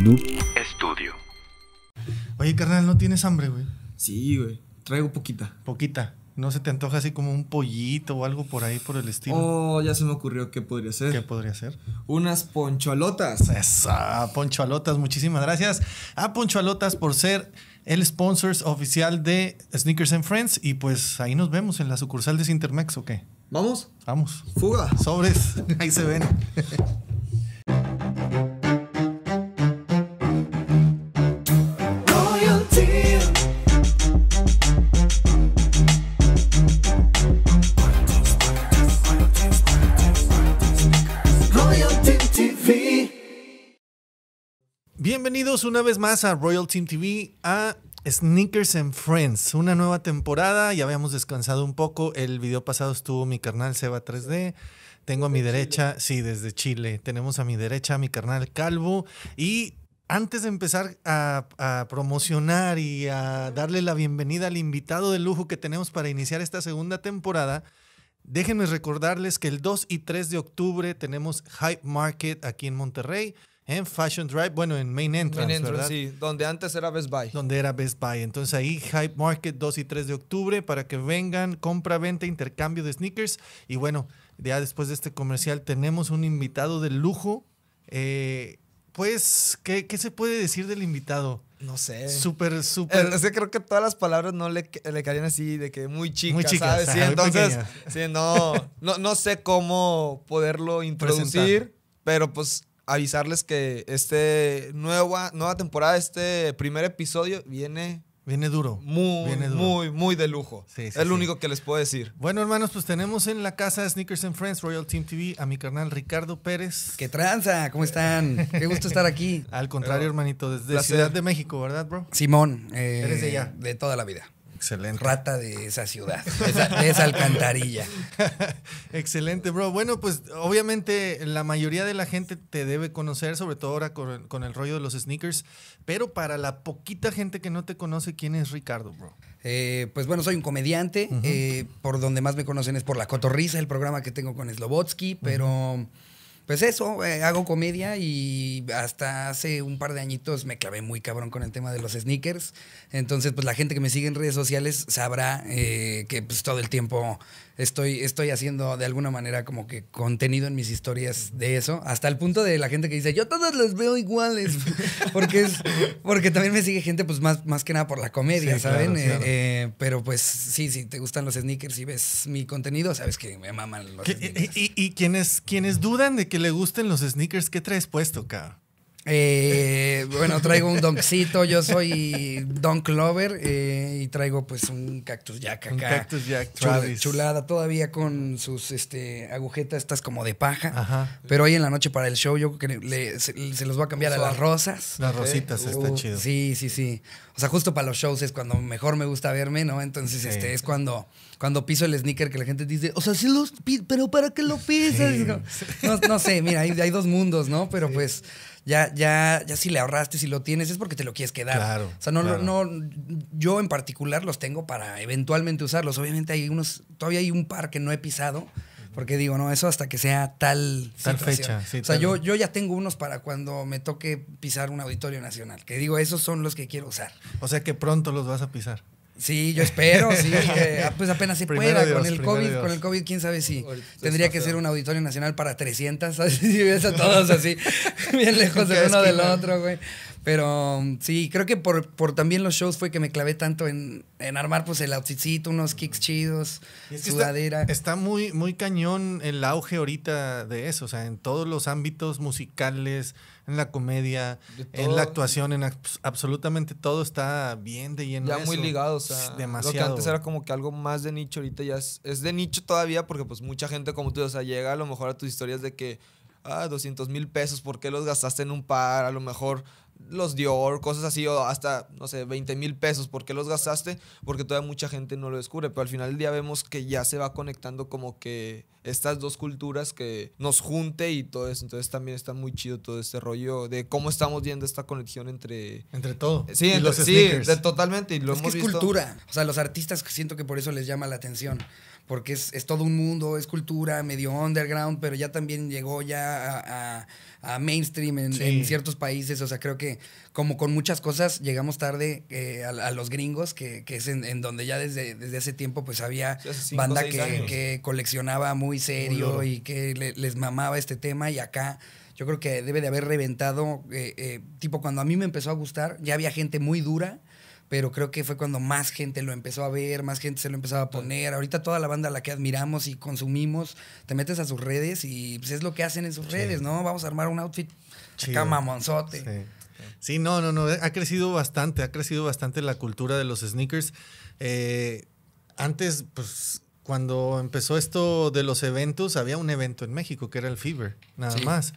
Estudio. Studio. Oye, carnal, ¿no tienes hambre, güey? Sí, güey. Traigo poquita. Poquita. ¿No se te antoja así como un pollito o algo por ahí por el estilo? Oh, ya se me ocurrió qué podría ser. ¿Qué podría ser? Unas poncholotas. Esa, ponchoalotas, muchísimas gracias a Ponchoalotas por ser el sponsor oficial de Sneakers and Friends. Y pues ahí nos vemos en la sucursal de Sintermex, ¿o qué? ¿Vamos? Vamos. Fuga. Sobres, ahí se ven. una vez más a Royal Team TV, a Sneakers and Friends, una nueva temporada. Ya habíamos descansado un poco. El video pasado estuvo mi carnal Seba 3D. Tengo a mi derecha, sí, desde Chile. Tenemos a mi derecha a mi carnal Calvo. Y antes de empezar a, a, promocionar y a darle la bienvenida al invitado de lujo que tenemos para iniciar esta segunda temporada, déjenme recordarles que el 2 y 3 de octubre tenemos Hype Market aquí en Monterrey en Fashion Drive, bueno, en Main Entrance. Main sí, donde antes era Best Buy. Donde era Best Buy. Entonces ahí Hype Market 2 y 3 de octubre para que vengan, compra, venta, intercambio de sneakers. Y bueno, ya después de este comercial tenemos un invitado de lujo. Eh, pues, ¿qué, se puede decir del invitado? No sé. Súper, súper. Es creo que todas las palabras no le, le caerían así, de que muy chica, muy chica sí, entonces, sí, no, no, sé cómo poderlo introducir, pero pues avisarles que este nueva, nueva temporada, este primer episodio viene Viene duro. Muy, muy, muy de lujo. es lo único que les puedo decir. Bueno, hermanos, pues tenemos en la casa de Sneakers and Friends, Royal Team TV, a mi carnal Ricardo Pérez. ¡Qué tranza! ¿Cómo están? Qué gusto estar aquí. Al contrario, hermanito, desde la Ciudad de México, ¿verdad, bro? Simón. Eh, Eres de ella, eh, De toda la vida. Excelente. Rata de esa ciudad, de esa, alcantarilla. Excelente, bro. Bueno, pues obviamente la mayoría de la gente te debe conocer, sobre todo ahora con, el rollo de los sneakers, pero para la poquita gente que no te conoce, ¿quién es Ricardo, bro? Eh, pues bueno, soy un comediante, eh, por donde más me conocen es por La Cotorriza, el programa que tengo con Slobotsky, pero pues eso, eh, hago comedia y hasta hace un par de añitos me clavé muy cabrón con el tema de los sneakers. Entonces, pues la gente que me sigue en redes sociales sabrá eh, que pues todo el tiempo estoy, estoy haciendo de alguna manera como que contenido en mis historias de eso, hasta el punto de la gente que dice, yo todos los veo iguales, porque, es, porque también me sigue gente pues más, más que nada por la comedia, ¿saben? Eh, pero pues sí, si te gustan los sneakers y ves mi contenido, sabes que me maman los sneakers. y, quiénes quienes, quienes dudan de que le gusten los sneakers, ¿qué traes puesto, acá? Eh, bueno, traigo un doncito, yo soy donk lover eh, y traigo pues un cactus jack acá. Un cactus jack, Chulada, todavía con sus este, agujetas estas como de paja. Ajá. Pero hoy en la noche para el show yo creo que se, los voy a cambiar a las rosas. Las rositas, está chido. Sí, sí, sí. O sea, justo para los shows es cuando mejor me gusta verme, ¿no? Entonces, este, es cuando cuando piso el sneaker que la gente dice, o sea, sí los pero ¿para qué lo pisas? No, sé, mira, hay, dos mundos, ¿no? Pero pues ya, ya, ya si le ahorraste, si lo tienes, es porque te lo quieres quedar. Claro, o sea, no, no, yo en particular los tengo para eventualmente usarlos. Obviamente hay unos, todavía hay un par que no he pisado. Porque digo, no, eso hasta que sea tal, fecha. o sea, yo, yo ya tengo unos para cuando me toque pisar un auditorio nacional. Que digo, esos son los que quiero usar. O sea que pronto los vas a pisar. Sí, yo espero, sí. Eh, ah, pues apenas se pueda. con el COVID, con el COVID, quién sabe si tendría que ser un auditorio nacional para 300, Si ves a todos así, bien lejos del uno del otro, güey. Pero um, sí, creo que por, por también los shows fue que me clavé tanto en, en armar pues el outfitcito, unos kicks chidos, sudadera. Está, está, muy, muy cañón el auge ahorita de eso, o sea, en todos los ámbitos musicales, en la comedia, en la actuación, en absolutamente todo está bien de lleno. Ya muy ligado, o sea, demasiado. Lo que antes era como que algo más de nicho, ahorita ya es, es de nicho todavía porque pues mucha gente como tú, o sea, llega a lo mejor a tus historias de que, ah, 200 mil pesos, ¿por qué los gastaste en un par? A lo mejor los Dior, cosas así, o hasta, no sé, 20 mil pesos. ¿Por qué los gastaste? Porque todavía mucha gente no lo descubre, pero al final del día vemos que ya se va conectando como que estas dos culturas que nos junte y todo eso. Entonces también está muy chido todo este rollo de cómo estamos viendo esta conexión entre... Entre todo. Eh, sí, los sí totalmente. Y lo es cultura. O sea, los artistas siento que por eso les llama la atención porque es, todo un mundo, es cultura, medio underground, pero ya también llegó ya a, mainstream en, ciertos países. O sea, creo que como con muchas cosas llegamos tarde eh, a, los gringos, que, es en, donde ya desde, desde tiempo pues había banda que, coleccionaba muy serio y que les mamaba este tema y acá yo creo que debe de haber reventado, eh, eh, tipo cuando a mí me empezó a gustar, ya había gente muy dura pero creo que fue cuando más gente lo empezó a ver, más gente se lo empezó a poner. Ahorita toda la banda a la que admiramos y consumimos, te metes a sus redes y pues, es lo que hacen en sus redes, ¿no? Vamos a armar un outfit chica mamonzote. Sí. no, no, no, ha crecido bastante, ha crecido bastante la cultura de los sneakers. Eh, antes, pues cuando empezó esto de los eventos, había un evento en México que era el Fever, nada más.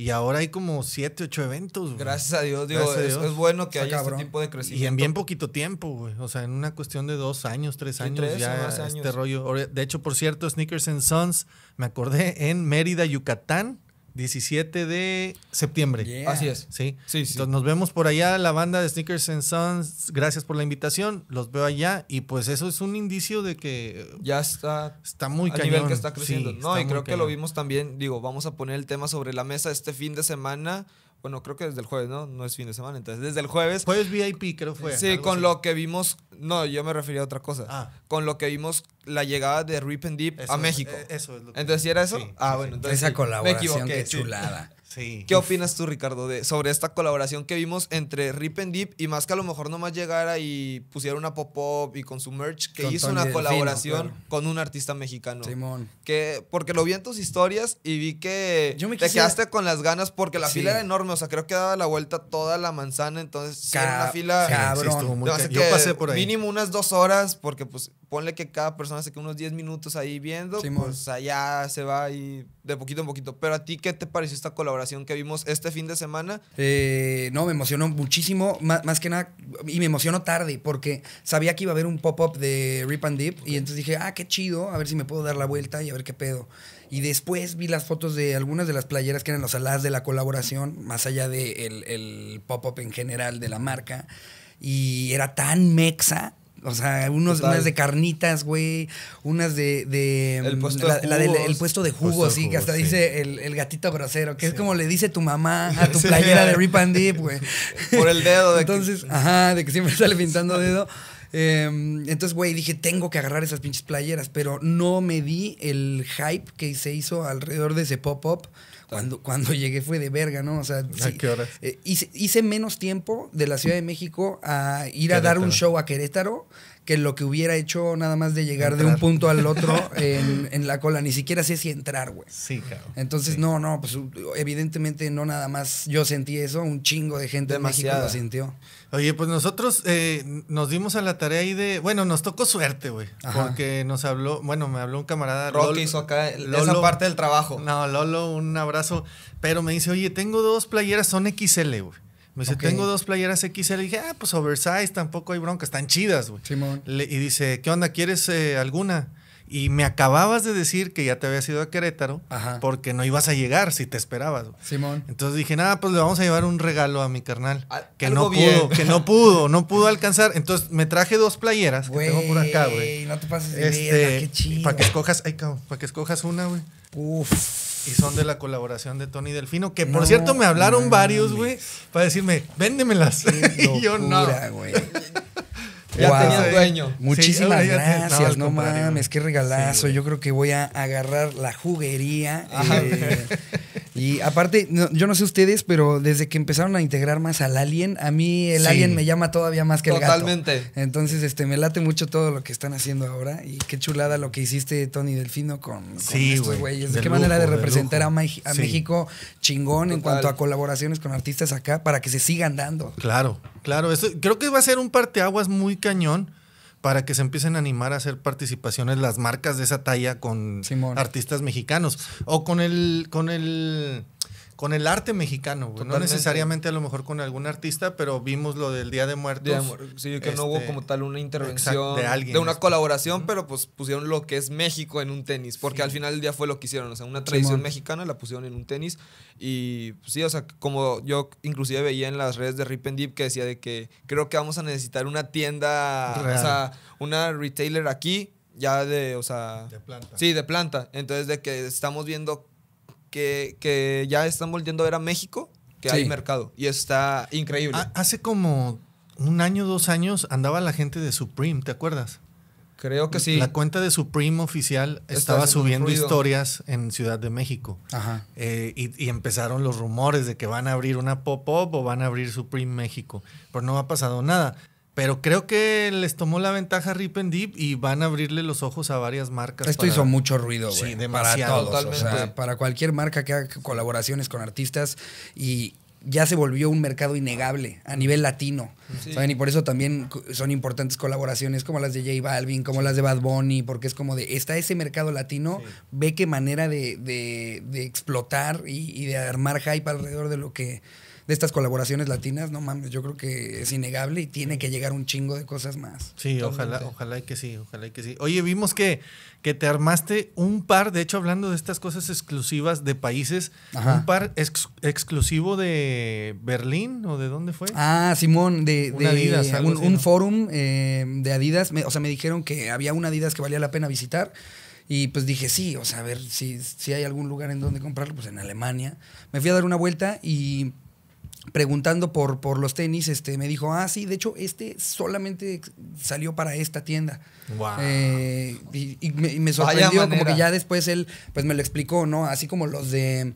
Y ahora hay como siete, ocho eventos. Gracias a Dios, es, bueno que haya este tipo de crecimiento. Y en bien poquito tiempo, güey. O sea, en una cuestión de dos años, tres años, ya este rollo. De hecho, por cierto, Sneakers and Sons, me acordé, en Mérida, Yucatán, 17 de septiembre. Así es. ¿Sí? Entonces nos vemos por allá, la banda de Sneakers and Sons. Gracias por la invitación. Los veo allá. Y pues eso es un indicio de que. Ya está. Está muy cañón. nivel que está creciendo. no, y creo que lo vimos también. Digo, vamos a poner el tema sobre la mesa este fin de semana. Bueno, creo que desde el jueves, ¿no? No es fin de semana, entonces desde el jueves. Jueves VIP, creo fue. Sí, con lo que vimos. No, yo me refería a otra cosa. Ah. Con lo que vimos la llegada de Rip and Deep a México. eso es lo que. Entonces, era eso? ah, bueno. Entonces, Esa colaboración, qué chulada. ¿Qué opinas tú, Ricardo, de, sobre esta colaboración que vimos entre Rip and Deep y más que a lo mejor nomás llegara y pusiera una pop-up y con su merch, que hizo una colaboración con un artista mexicano? Simón. Que, porque lo vi en tus historias y vi que te quedaste con las ganas porque la fila era enorme, o sea, creo que daba la vuelta toda la manzana, entonces Cab sí era una fila... Cabrón. Yo pasé por ahí. Mínimo unas dos horas porque pues ponle que cada persona hace que unos 10 minutos ahí viendo, pues allá se va y de poquito en poquito. Pero a ti, ¿qué te pareció esta colaboración que vimos este fin de semana? Eh, no, me emocionó muchísimo, más, que nada, y me emocionó tarde, porque sabía que iba a haber un pop-up de Rip and Dip, y entonces dije, ah, qué chido, a ver si me puedo dar la vuelta y a ver qué pedo. Y después vi las fotos de algunas de las playeras que eran los alas de la colaboración, más allá del de el, el pop-up en general de la marca. Y era tan mexa o sea, unas de carnitas, güey. Unas de. el mm, puesto de puesto de jugo, sí, que hasta dice el, gatito grosero, que es como le dice tu mamá a tu playera de Rip and Dip, güey. Por el dedo. entonces, ajá, de que siempre sale pintando dedo. Em, entonces, güey, dije, tengo que agarrar esas pinches playeras, pero no me di el hype que se hizo alrededor de ese pop-up. up cuando, cuando llegué fue de verga, ¿no? O sea, eh, hice, menos tiempo de la Ciudad de México a ir a dar un show a Querétaro que lo que hubiera hecho nada más de llegar de un punto al otro en, la cola. Ni siquiera sé si entrar, güey. Sí, claro. Entonces, no, no, pues evidentemente no nada más yo sentí eso, un chingo de gente de México lo sintió. Oye, pues nosotros eh, nos dimos a la tarea ahí de. Bueno, nos tocó suerte, güey. Porque nos habló, bueno, me habló un camarada. Rocky hizo acá esa parte del trabajo. No, Lolo, un abrazo. Pero me dice, oye, tengo dos playeras, son XL, güey. Me dice, tengo dos playeras XL. Y dije, ah, pues oversize, tampoco hay bronca, están chidas, güey. Simón. Y dice, ¿qué onda? ¿Quieres eh, alguna? Y me acababas de decir que ya te habías ido a Querétaro porque no ibas a llegar si te esperabas. Güey. Simón. Entonces dije, nada, pues le vamos a llevar un regalo a mi carnal. Ah, que no pudo, que no pudo, no pudo alcanzar. Entonces me traje dos playeras güey, que tengo por acá, güey. No te pases de este, qué chido. Para que escojas, ay, cabrón, para que escojas una, güey. Uf. Y son de la colaboración de Tony Delfino, que por cierto me hablaron varios, güey, para decirme, véndemelas. y yo no. ya wow. dueño. Muchísimas gracias, no, mames, qué regalazo. yo creo que voy a agarrar la juguería. Eh, y aparte, yo no sé ustedes, pero desde que empezaron a integrar más al alien, a mí el alien me llama todavía más que el gato. Totalmente. Entonces, este, me late mucho todo lo que están haciendo ahora y qué chulada lo que hiciste, Tony Delfino, con, estos güeyes. De, qué manera de representar a, México chingón en cuanto a colaboraciones con artistas acá para que se sigan dando. Claro, claro. Eso, creo que va a ser un parteaguas muy cañón para que se empiecen a animar a hacer participaciones las marcas de esa talla con artistas mexicanos o con el con el con el arte mexicano, güey. No necesariamente a lo mejor con algún artista, pero vimos lo del Día de Muertos. sí, que no hubo este, como tal una intervención de De una este. colaboración, pero pues pusieron lo que es México en un tenis, porque al final el día fue lo que hicieron, o sea, una tradición mexicana la pusieron en un tenis y pues, sí, o sea, como yo inclusive veía en las redes de Rip and Deep que decía de que creo que vamos a necesitar una tienda, o sea, una retailer aquí ya de, o sea, de planta. Sí, de planta. Entonces de que estamos viendo que, ya están volviendo a ver a México, que hay mercado. Y está increíble. Ah, hace como un año, dos años, andaba la gente de Supreme, ¿te acuerdas? Creo que sí. La cuenta de Supreme oficial estaba subiendo historias en Ciudad de México. Ajá. Eh, y, empezaron los rumores de que van a abrir una pop-up o van a abrir Supreme México. Pero no ha pasado nada. Pero creo que les tomó la ventaja Rip and Deep y van a abrirle los ojos a varias marcas. Esto hizo mucho ruido, güey. Sí, demasiado. Para todos, para cualquier marca que haga colaboraciones con artistas y ya se volvió un mercado innegable a nivel latino. Y por eso también son importantes colaboraciones como las de J Balvin, como las de Bad Bunny, porque es como de, está ese mercado latino, ve qué manera de, de, explotar y de armar hype alrededor de lo que de estas colaboraciones latinas, no mames, yo creo que es innegable y tiene que llegar un chingo de cosas más. Sí, ojalá, ojalá que sí, ojalá que sí. Oye, vimos que, que te armaste un par, de hecho, hablando de estas cosas exclusivas de países, un par exclusivo de Berlín o de dónde fue. Ah, Simón, de, Adidas, un, un, forum de Adidas, eh, o sea, me dijeron que había un Adidas que valía la pena visitar. Y pues dije, sí, o sea, a ver si, si hay algún lugar en donde comprarlo, pues en Alemania. Me fui a dar una vuelta y preguntando por, por los tenis, este, me dijo, ah, sí, de hecho, este solamente salió para esta tienda. Wow. Eh, y, me, sorprendió, como que ya después él, pues me lo explicó, ¿no? Así como los de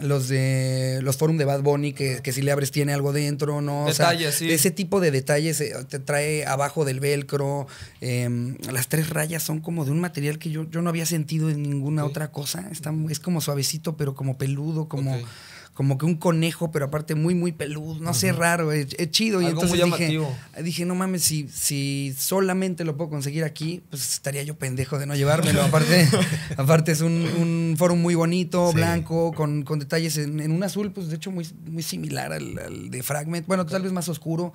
los de los forum de Bad Bunny que, que, si le abres tiene algo dentro, ¿no? Detalles, sí. Ese tipo de detalles eh, te trae abajo del velcro. Em, las tres rayas son como de un material que yo, yo no había sentido en ninguna otra cosa. Está, es como suavecito, pero como peludo, como como que un conejo, pero aparte muy, muy peludo, no sé, raro, es, chido. y entonces Dije, no mames, si, si solamente lo puedo conseguir aquí, pues estaría yo pendejo de no llevármelo. aparte, aparte es un, un foro muy bonito, blanco, con, detalles en, un azul, pues de hecho muy, muy similar al de Fragment. Bueno, tal vez más oscuro.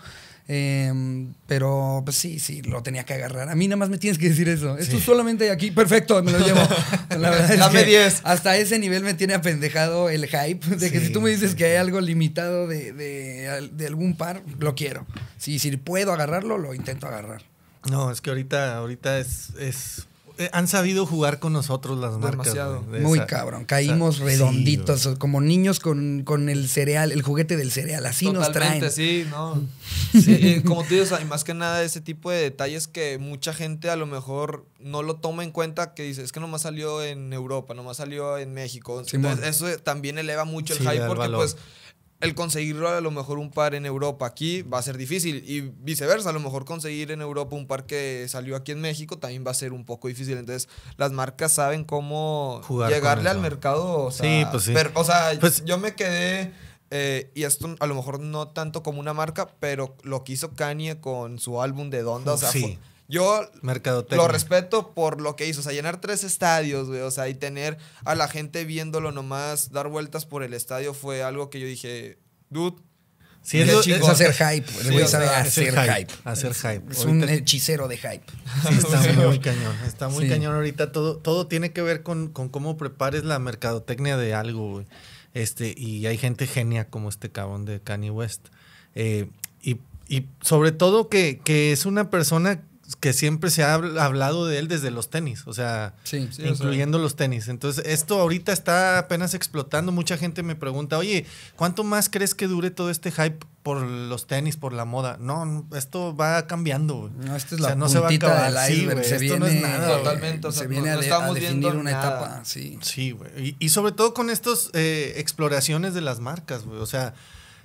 Em, pero pues sí, sí, lo tenía que agarrar. A mí nada más me tienes que decir eso. Esto solamente aquí, perfecto, me lo llevo. Hasta ese nivel me tiene apendejado el hype de que si tú me dices que hay algo limitado de, algún par, lo quiero. si puedo agarrarlo, lo intento agarrar. No, es que ahorita, ahorita es, es eh, han sabido jugar con nosotros las marcas. Muy cabrón. Caímos redonditos, como niños con, con, el cereal, el juguete del cereal. Así nos traen. Sí, no. Sí, eh, como tú dices, más que nada ese tipo de detalles que mucha gente a lo mejor no lo toma en cuenta, que dice, es que nomás salió en Europa, nomás salió en México. eso también eleva mucho el hype porque pues el conseguirlo a lo mejor un par en Europa aquí va a ser difícil y viceversa, a lo mejor conseguir en Europa un par que salió aquí en México también va a ser un poco difícil. Entonces, las marcas saben cómo llegarle al mercado. O sea, sí, pues Pero, o sea, pues yo me quedé... Eh, y esto a lo mejor no tanto como una marca, pero lo que hizo Kanye con su álbum de Donda, o sea, yo lo respeto por lo que hizo. O sea, llenar tres estadios, güey. O sea, y tener a la gente viéndolo nomás, dar vueltas por el estadio fue algo que yo dije, dude. es, hacer hype. güey sabe hacer, hype, Hacer hype. Es, un hechicero de hype. está muy cañón. Está muy cañón ahorita. Todo, todo tiene que ver con, cómo prepares la mercadotecnia de algo, güey. Este, y hay gente genia como este cabrón de Kanye West. Eh, y, sobre todo que, que es una persona que siempre se ha hablado de él desde los tenis, o sea, incluyendo los tenis. Entonces, esto ahorita está apenas explotando. Mucha gente me pregunta, oye, ¿cuánto más crees que dure todo este hype por los tenis, por la moda? No, esto va cambiando. No, esto es la o sea, no se va a acabar. sí, esto no es nada. Totalmente, se viene a, definir una etapa. Sí, sí güey. Y, sobre todo con estas eh, exploraciones de las marcas, güey. O sea,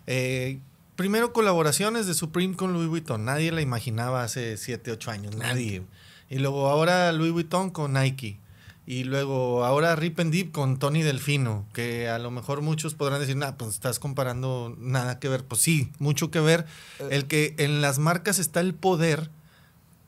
eh, Primero, colaboraciones de Supreme con Louis Vuitton. Nadie la imaginaba hace 7, 8 años. Nadie. Y luego ahora Louis Vuitton con Nike. Y luego ahora Rip and Deep con Tony Delfino, que a lo mejor muchos podrán decir, nah, pues estás comparando nada que ver. Pues sí, mucho que ver. Eh. El que en las marcas está el poder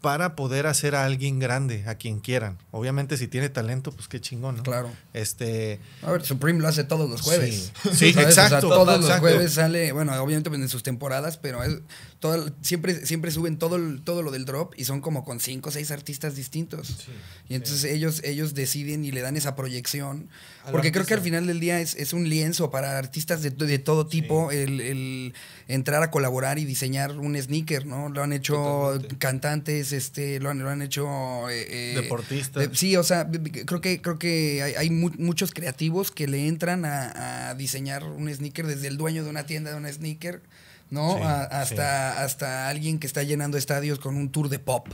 para poder hacer a alguien grande, a quien quieran. Obviamente, si tiene talento, pues qué chingón, ¿no? Claro. Este. A ver, Supreme lo hace todos los jueves. Sí, exacto. todos los jueves sale, bueno, obviamente pues, en sus temporadas, pero es, todo, siempre, siempre suben todo, todo lo del drop y son como con cinco o seis artistas distintos. y entonces ellos, ellos deciden y le dan esa proyección. porque creo que al final del día es, un lienzo para artistas de, todo tipo el, entrar a colaborar y diseñar un sneaker, ¿no? Lo han hecho cantantes este, lo han, lo han hecho... Eh, eh, Deportistas. sí, o sea, creo que, creo que hay, muchos creativos que le entran a, a, diseñar un sneaker desde el dueño de una tienda de un sneaker ¿no? hasta, hasta alguien que está llenando estadios con un tour de pop.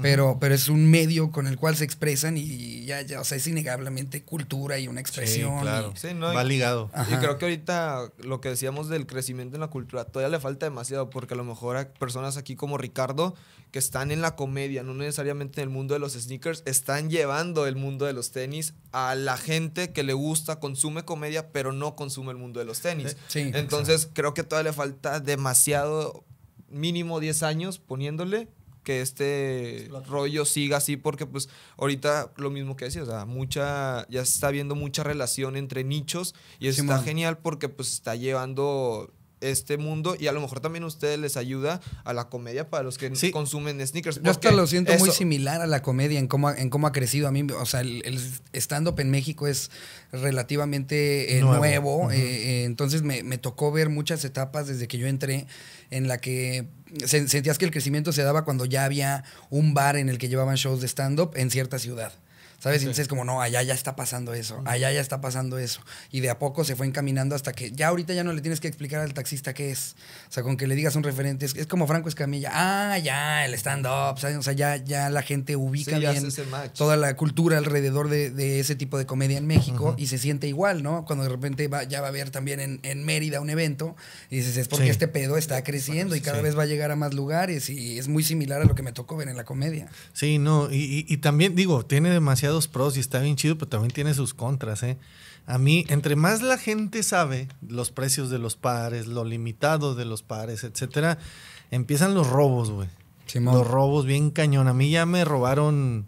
Pero, pero es un medio con el cual se expresan y ya, ya o sea, es innegablemente cultura y una expresión. va ligado. Y creo que ahorita lo que decíamos del crecimiento en la cultura todavía le falta demasiado porque a lo mejor personas aquí como Ricardo que están en la comedia, no necesariamente en el mundo de los sneakers, están llevando el mundo de los tenis a la gente que le gusta, consume comedia, pero no consume el mundo de los tenis. Entonces, creo que todavía le falta demasiado, mínimo 10 años poniéndole que este rollo siga así porque pues ahorita lo mismo que decía, o sea, mucha ya se está viendo mucha relación entre nichos y está genial porque pues está llevando este mundo y a lo mejor también a ustedes les ayuda a la comedia para los que consumen sneakers. Yo hasta lo siento muy similar a la comedia en cómo, en cómo ha crecido. A mí, o sea, el, stand-up en México es relativamente eh, nuevo. Eh, eh, entonces me, me tocó ver muchas etapas desde que yo entré en la que sentías que el crecimiento se daba cuando ya había un bar en el que llevaban shows de stand-up en cierta ciudad. ¿Sabes? Entonces es como, no, allá ya está pasando eso, allá ya está pasando eso. Y de a poco se fue encaminando hasta que ya ahorita ya no le tienes que explicar al taxista qué es. O sea, con que le digas un referente, es, como Franco Escamilla, ah, ya, el stand-up, O sea, ya, la gente ubica bien toda la cultura alrededor de, ese tipo de comedia en México y se siente igual, ¿no? Cuando de repente va, ya va a haber también en, Mérida un evento y dices, es porque este pedo está creciendo y cada vez va a llegar a más lugares y es muy similar a lo que me tocó ver en la comedia. Sí, no, y, y también digo, tiene demasiado dos pros y está bien chido, pero también tiene sus contras, ¿eh? A mí, entre más la gente sabe los precios de los pares, lo limitado de los pares, etcétera, empiezan los robos, güey. Los robos bien cañón. A mí ya me robaron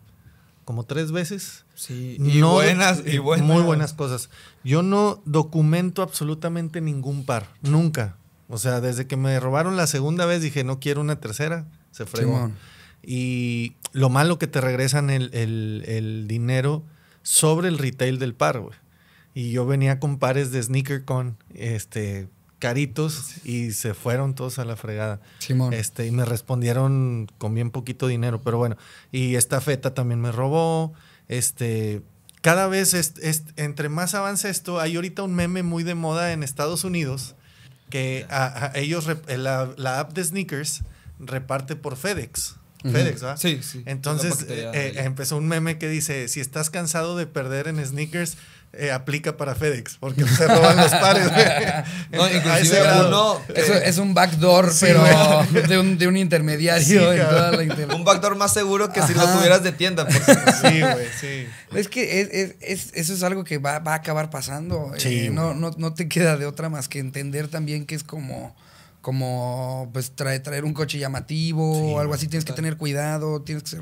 como tres veces. Sí, y buenas, y Muy buenas cosas. Yo no documento absolutamente ningún par, nunca. O sea, desde que me robaron la segunda vez dije, no quiero una tercera, se fregó. Y lo malo que te regresan el, dinero sobre el retail del par, Y yo venía con pares de sneaker con este, caritos y se fueron todos a la fregada. Este, y me respondieron con bien poquito dinero, pero bueno. Y esta feta también me robó. Este, cada vez, entre más avanza esto, hay ahorita un meme muy de moda en Estados Unidos que ellos, la app de sneakers reparte por FedEx. FedEx, ¿verdad? Sí, sí. Entonces eh, empezó un meme que dice, si estás cansado de perder en sneakers, eh, aplica para FedEx, porque se roban los pares. no, es un backdoor, pero de un, intermediario. un backdoor más seguro que si lo tuvieras de tienda. sí, güey, sí. Es que es, eso es algo que va, va a acabar pasando. Sí, eh, no, no, no te queda de otra más que entender también que es como como pues traer un coche llamativo o algo así, tienes que tener cuidado, tienes que ser...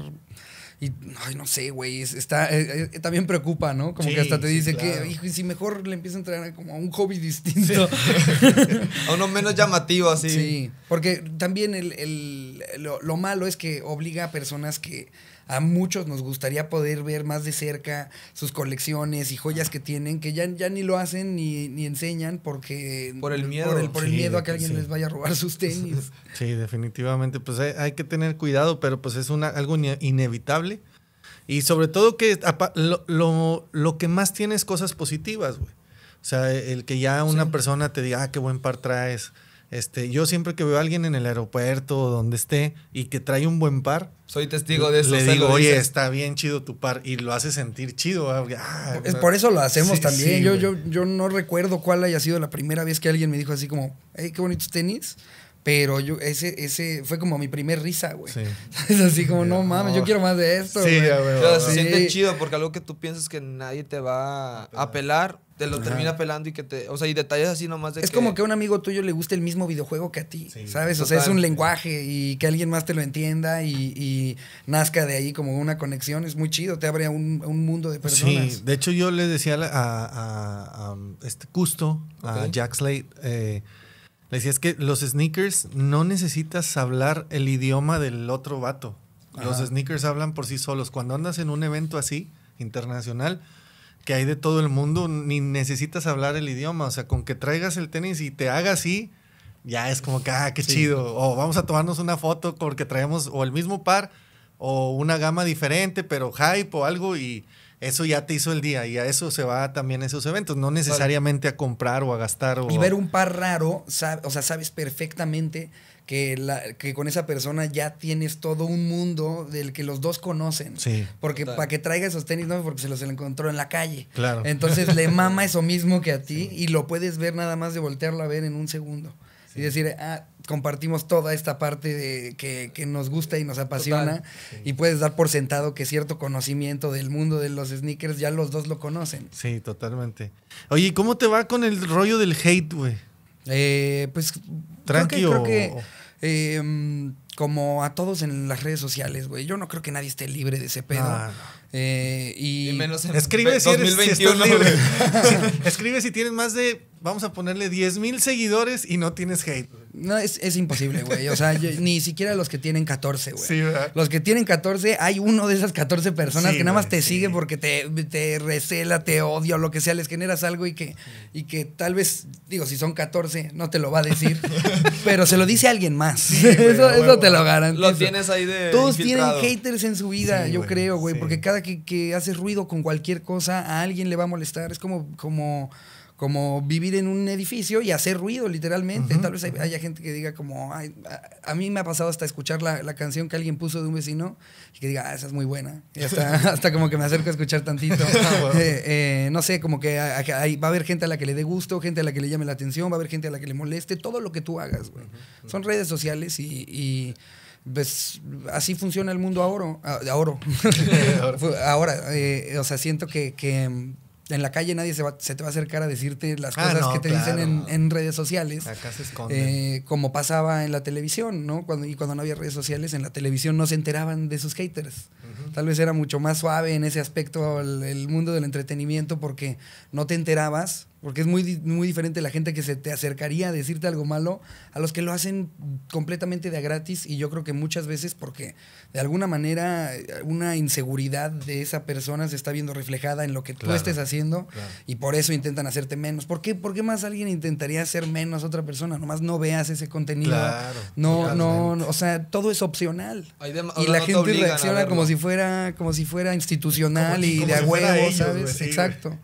Y, ay, no sé, güey, está, eh, eh, eh, también preocupa, ¿no? Como que hasta te dice que, hijo, y si mejor le empieza a entrar como a un hobby distinto. a uno menos llamativo, así. Sí, porque también lo malo es que obliga a personas que a muchos nos gustaría poder ver más de cerca sus colecciones y joyas que tienen, que ya, ya ni lo hacen ni, enseñan porque... Por el miedo. Por el, miedo a que alguien les vaya a robar sus tenis. Sí, definitivamente. Pues hay, que tener cuidado, pero pues es una, algo inevitable. Y sobre todo que lo, lo, que más tiene es cosas positivas, güey. O sea, el que ya una persona te diga, ah, qué buen par traes, este, yo siempre que veo a alguien en el aeropuerto o donde esté y que trae un buen par, soy testigo de eso. Le digo, oye, está bien chido tu par y lo hace sentir chido. Ah, ah, es por eso lo hacemos también. yo, yo, yo no recuerdo cuál haya sido la primera vez que alguien me dijo así como, hey, qué bonitos tenis. Pero yo, ese, ese fue como mi primer risa, güey. Es así como, no mames, yo quiero más de esto. Sí, güey. se siente chido porque algo que tú piensas que nadie te va a apelar, te lo termina apelando y que te. O sea, y detalles así nomás de. Es como que a un amigo tuyo le guste el mismo videojuego que a ti, ¿sabes? O sea, es un lenguaje y que alguien más te lo entienda y, nazca de ahí como una conexión. Es muy chido, te abre a un, mundo de personas. Sí, de hecho, yo le decía a, este Custo, a Jack Slate eh, le decía, es que los sneakers no necesitas hablar el idioma del otro vato. Los sneakers hablan por sí solos. Cuando andas en un evento así, internacional, que hay de todo el mundo, ni necesitas hablar el idioma. O sea, con que traigas el tenis y te haga así, ya es como que, ah, qué chido. O vamos a tomarnos una foto porque traemos o el mismo par o una gama diferente, pero hype o algo y eso ya te hizo el día y a eso se va también esos eventos, no necesariamente a comprar o a gastar. O... Y ver un par raro, o sea, sabes perfectamente que, la, que con esa persona ya tienes todo un mundo del que los dos conocen. Sí. Porque para que traiga esos tenis, no, porque se los encontró en la calle. Claro. Entonces le mama eso mismo que a ti y lo puedes ver nada más de voltearlo a ver en un segundo. Y decir, ah, compartimos toda esta parte de, que, nos gusta y nos apasiona y puedes dar por sentado que cierto conocimiento del mundo de los sneakers ya los dos lo conocen. Sí, totalmente. Oye, ¿cómo te va con el rollo del hate, güey? Eh, pues tranquilo. Creo que, em, como a todos en las redes sociales, güey. Yo no creo que nadie esté libre de ese pedo. Eh, y, menos en escribe si, eres, 2021, libre. escribe si tienes más de, vamos a ponerle 10.000 mil seguidores y no tienes hate. No, es, imposible, güey. O sea, ni siquiera los que tienen 14, güey. Sí, ¿verdad? Los que tienen 14, hay uno de esas 14 personas que nada más te sigue porque te, te recela, te odia o lo que sea, les generas algo y que, y que tal vez, digo, si son 14, no te lo va a decir, pero se lo dice alguien más. eso, te lo garantizo. Lo tienes ahí de. Todos tienen haters en su vida, yo creo, güey, porque cada que, que haces ruido con cualquier cosa, a alguien le va a molestar. Es como. como como vivir en un edificio y hacer ruido, literalmente. Tal vez haya gente que diga como, a, mí me ha pasado hasta escuchar la, canción que alguien puso de un vecino y que diga, ah, esa es muy buena. Y hasta, como que me acerco a escuchar tantito. Ah, eh, eh, no sé, como que va a haber gente a la que le dé gusto, gente a la que le llame la atención, va a haber gente a la que le moleste, todo lo que tú hagas, güey. Son redes sociales y, pues así funciona el mundo ahora. Ahora, ahora eh, o sea, siento que en la calle nadie se, te va a acercar a decirte las ah, cosas que te dicen en, redes sociales. Eh, como pasaba en la televisión, ¿no? Cuando, y cuando no había redes sociales, en la televisión no se enteraban de sus haters. Tal vez era mucho más suave en ese aspecto el, mundo del entretenimiento porque no te enterabas porque es muy, muy diferente la gente que se te acercaría a decirte algo malo a los que lo hacen completamente de a gratis y yo creo que muchas veces porque de alguna manera eh, una inseguridad de esa persona se está viendo reflejada en lo que tú estés haciendo y por eso intentan hacerte menos. ¿Por qué, más alguien intentaría hacer menos a otra persona? Nomás no veas ese contenido. no, no, no, o sea, todo es opcional. y la gente reacciona como si fuera como si fuera institucional y de a ¿sabes? Exacto.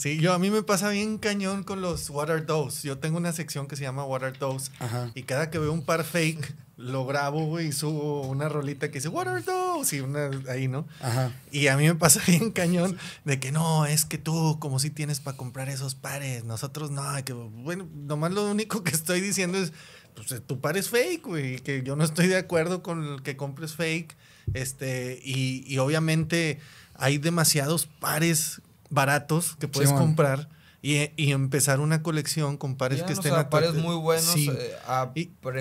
Sí, yo a mí me pasa bien cañón con los water dose. Yo tengo una sección que se llama water dose y cada que veo un par fake lo grabo, y subo una rolita que dice water dose y una ahí, ¿no? Y a mí me pasa bien cañón de que no, es que tú como si tienes para comprar esos pares, nosotros no, que bueno, nomás lo único que estoy diciendo es pues eh, tu par es fake, güey, que yo no estoy de acuerdo con el que compres fake, este, y, y obviamente hay demasiados pares baratos que puedes comprar y, empezar una colección con pares que estén o sea, a pares muy buenos eh, a y, que,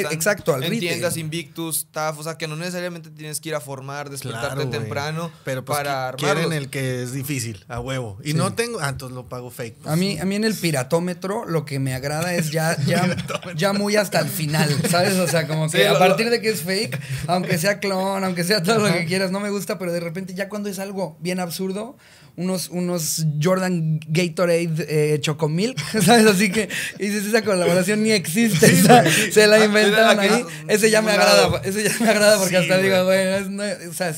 están exacto, al en tiendas Invictus, TAF, o sea que no necesariamente tienes que ir a formar, despertarte temprano Pero pues, para armar quieren el que es difícil, a huevo. Y no tengo, ah, entonces lo pago fake. Pues. A mí a mí en el piratómetro lo que me agrada es ya ya, ya muy hasta el final, ¿sabes? O sea, como que a partir de que es fake, aunque sea clon, aunque sea todo lo que quieras, no me gusta, pero de repente ya cuando es algo bien absurdo, unos unos Jordan Gatorade eh, Chocomilk, ¿sabes? Así que dices, esa colaboración ni existe, se la ah, inventaron ahí. Ese ya me agrada, ese ya me agrada porque hasta digo, güey, no, o sea,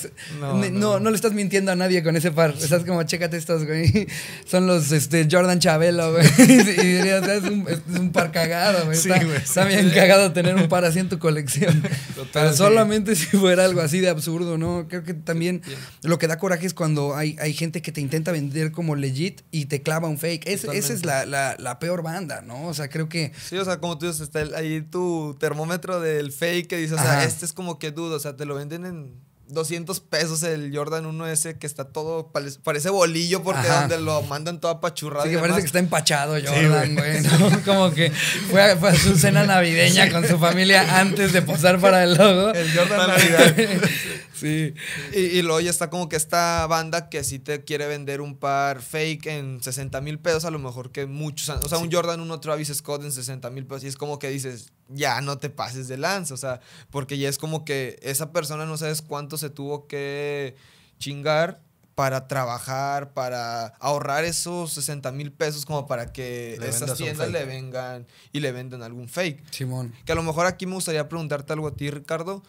no, le estás mintiendo a nadie con ese par. Estás como, chécate estos, güey. Son los este, Jordan Chabelo, güey. Y, dirías, o sea, es, un, par cagado, güey. Está, está, bien cagado tener un par así en tu colección. Total, Pero solamente si fuera algo así de absurdo, ¿no? Creo que también lo que da coraje es cuando hay, hay gente que te intenta vender como legit y te clava un fake. esa es la, peor banda, ¿no? O sea, creo que. Sí, o sea, como tú dices, está ahí tu termómetro del fake que dices, o sea, este es como que dudo, o sea, te lo venden en 200 pesos el Jordan 1 ese que está todo, parece bolillo porque donde lo mandan todo apachurrado. Sí, que parece que está empachado Jordan, güey. Como que fue a, fue a, su cena navideña con su familia antes de posar para el logo. El Jordan Navidad. sí. Y, y, luego ya está como que esta banda que sí te quiere vender un par fake en 60 mil pesos, a lo mejor que muchos. O sea, un Jordan, un otro Travis Scott en 60 mil pesos. Y es como que dices, ya no te pases de lanza. O sea, porque ya es como que esa persona no sabes cuánto se tuvo que chingar para trabajar, para ahorrar esos 60 mil pesos como para que esas tiendas le vengan y le vendan algún fake. Simón. Que a lo mejor aquí me gustaría preguntarte algo a ti, Ricardo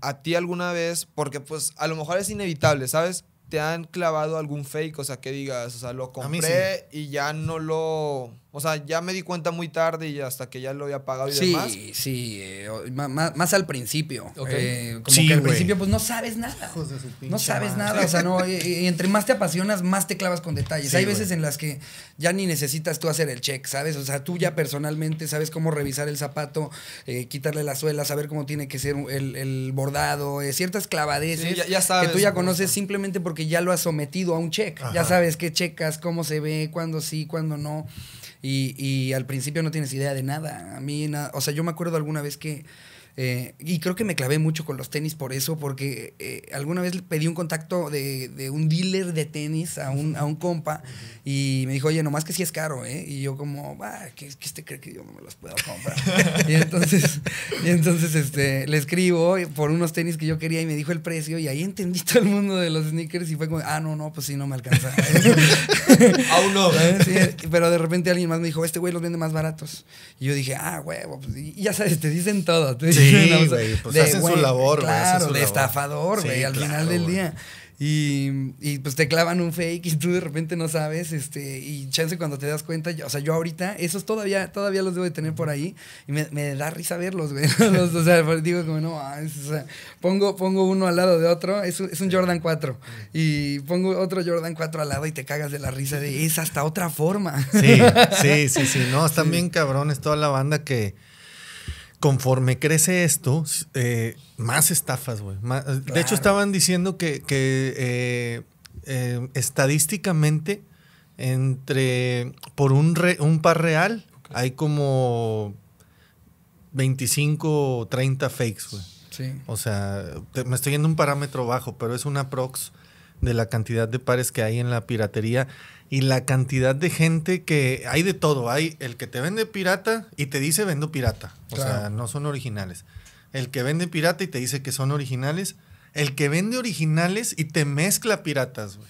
a ti alguna vez, porque pues a lo mejor es inevitable, ¿sabes? Te han clavado algún fake, o sea, que digas, o sea, lo compré y ya no lo o sea, ya me di cuenta muy tarde y hasta que ya lo había pagado y demás. Sí, sí, eh, más, al principio. Eh, como que al principio pues no sabes nada. no sabes nada, o sea, no, y entre más te apasionas, más te clavas con detalles. Hay veces en las que ya ni necesitas tú hacer el check, ¿sabes? O sea, tú ya personalmente sabes cómo revisar el zapato, eh, quitarle la suela, saber cómo tiene que ser el, bordado, ciertas clavadeces que tú ya conoces simplemente porque ya lo has sometido a un check. Ya sabes qué checas, cómo se ve, cuándo sí, cuándo no. Y, y al principio no tienes idea de nada. A mí, o sea, yo me acuerdo alguna vez que eh, y creo que me clavé mucho con los tenis por eso, porque eh, alguna vez pedí un contacto de, un dealer de tenis a un, a un compa y me dijo, oye, nomás que sí es caro, ¿eh? Y yo como, bah, ¿qué, usted cree que yo no me los puedo comprar? y entonces, y entonces este, le escribo por unos tenis que yo quería y me dijo el precio y ahí entendí todo el mundo de los sneakers y fue como, ah, no, no, pues sí, no me alcanza. Aún no. pero de repente alguien más me dijo, este güey los vende más baratos. Y yo dije, ah, huevo, pues, y ya sabes, te dicen todo. Pues hacen su labor, güey. su estafador, al final del día. Y, pues te clavan un fake y tú de repente no sabes, este, y chance cuando te das cuenta, o sea, yo ahorita, esos todavía, todavía los debo de tener por ahí, y me, da risa verlos, güey. o sea, digo como, no, ah, pongo, pongo uno al lado de otro, es, es un Jordan 4, y pongo otro Jordan 4 al lado y te cagas de la risa de, es hasta otra forma. Sí, sí, sí, sí, no, están bien cabrones toda la banda que conforme crece esto, eh, más estafas, güey. De hecho, estaban diciendo que, eh, eh, estadísticamente, entre por un, un par real, hay como 25 o 30 fakes, güey. O sea, me estoy yendo un parámetro bajo, pero es una prox de la cantidad de pares que hay en la piratería y la cantidad de gente que hay de todo. Hay el que te vende pirata y te dice vendo pirata. O sea, no son originales. El que vende pirata y te dice que son originales. El que vende originales y te mezcla piratas, güey.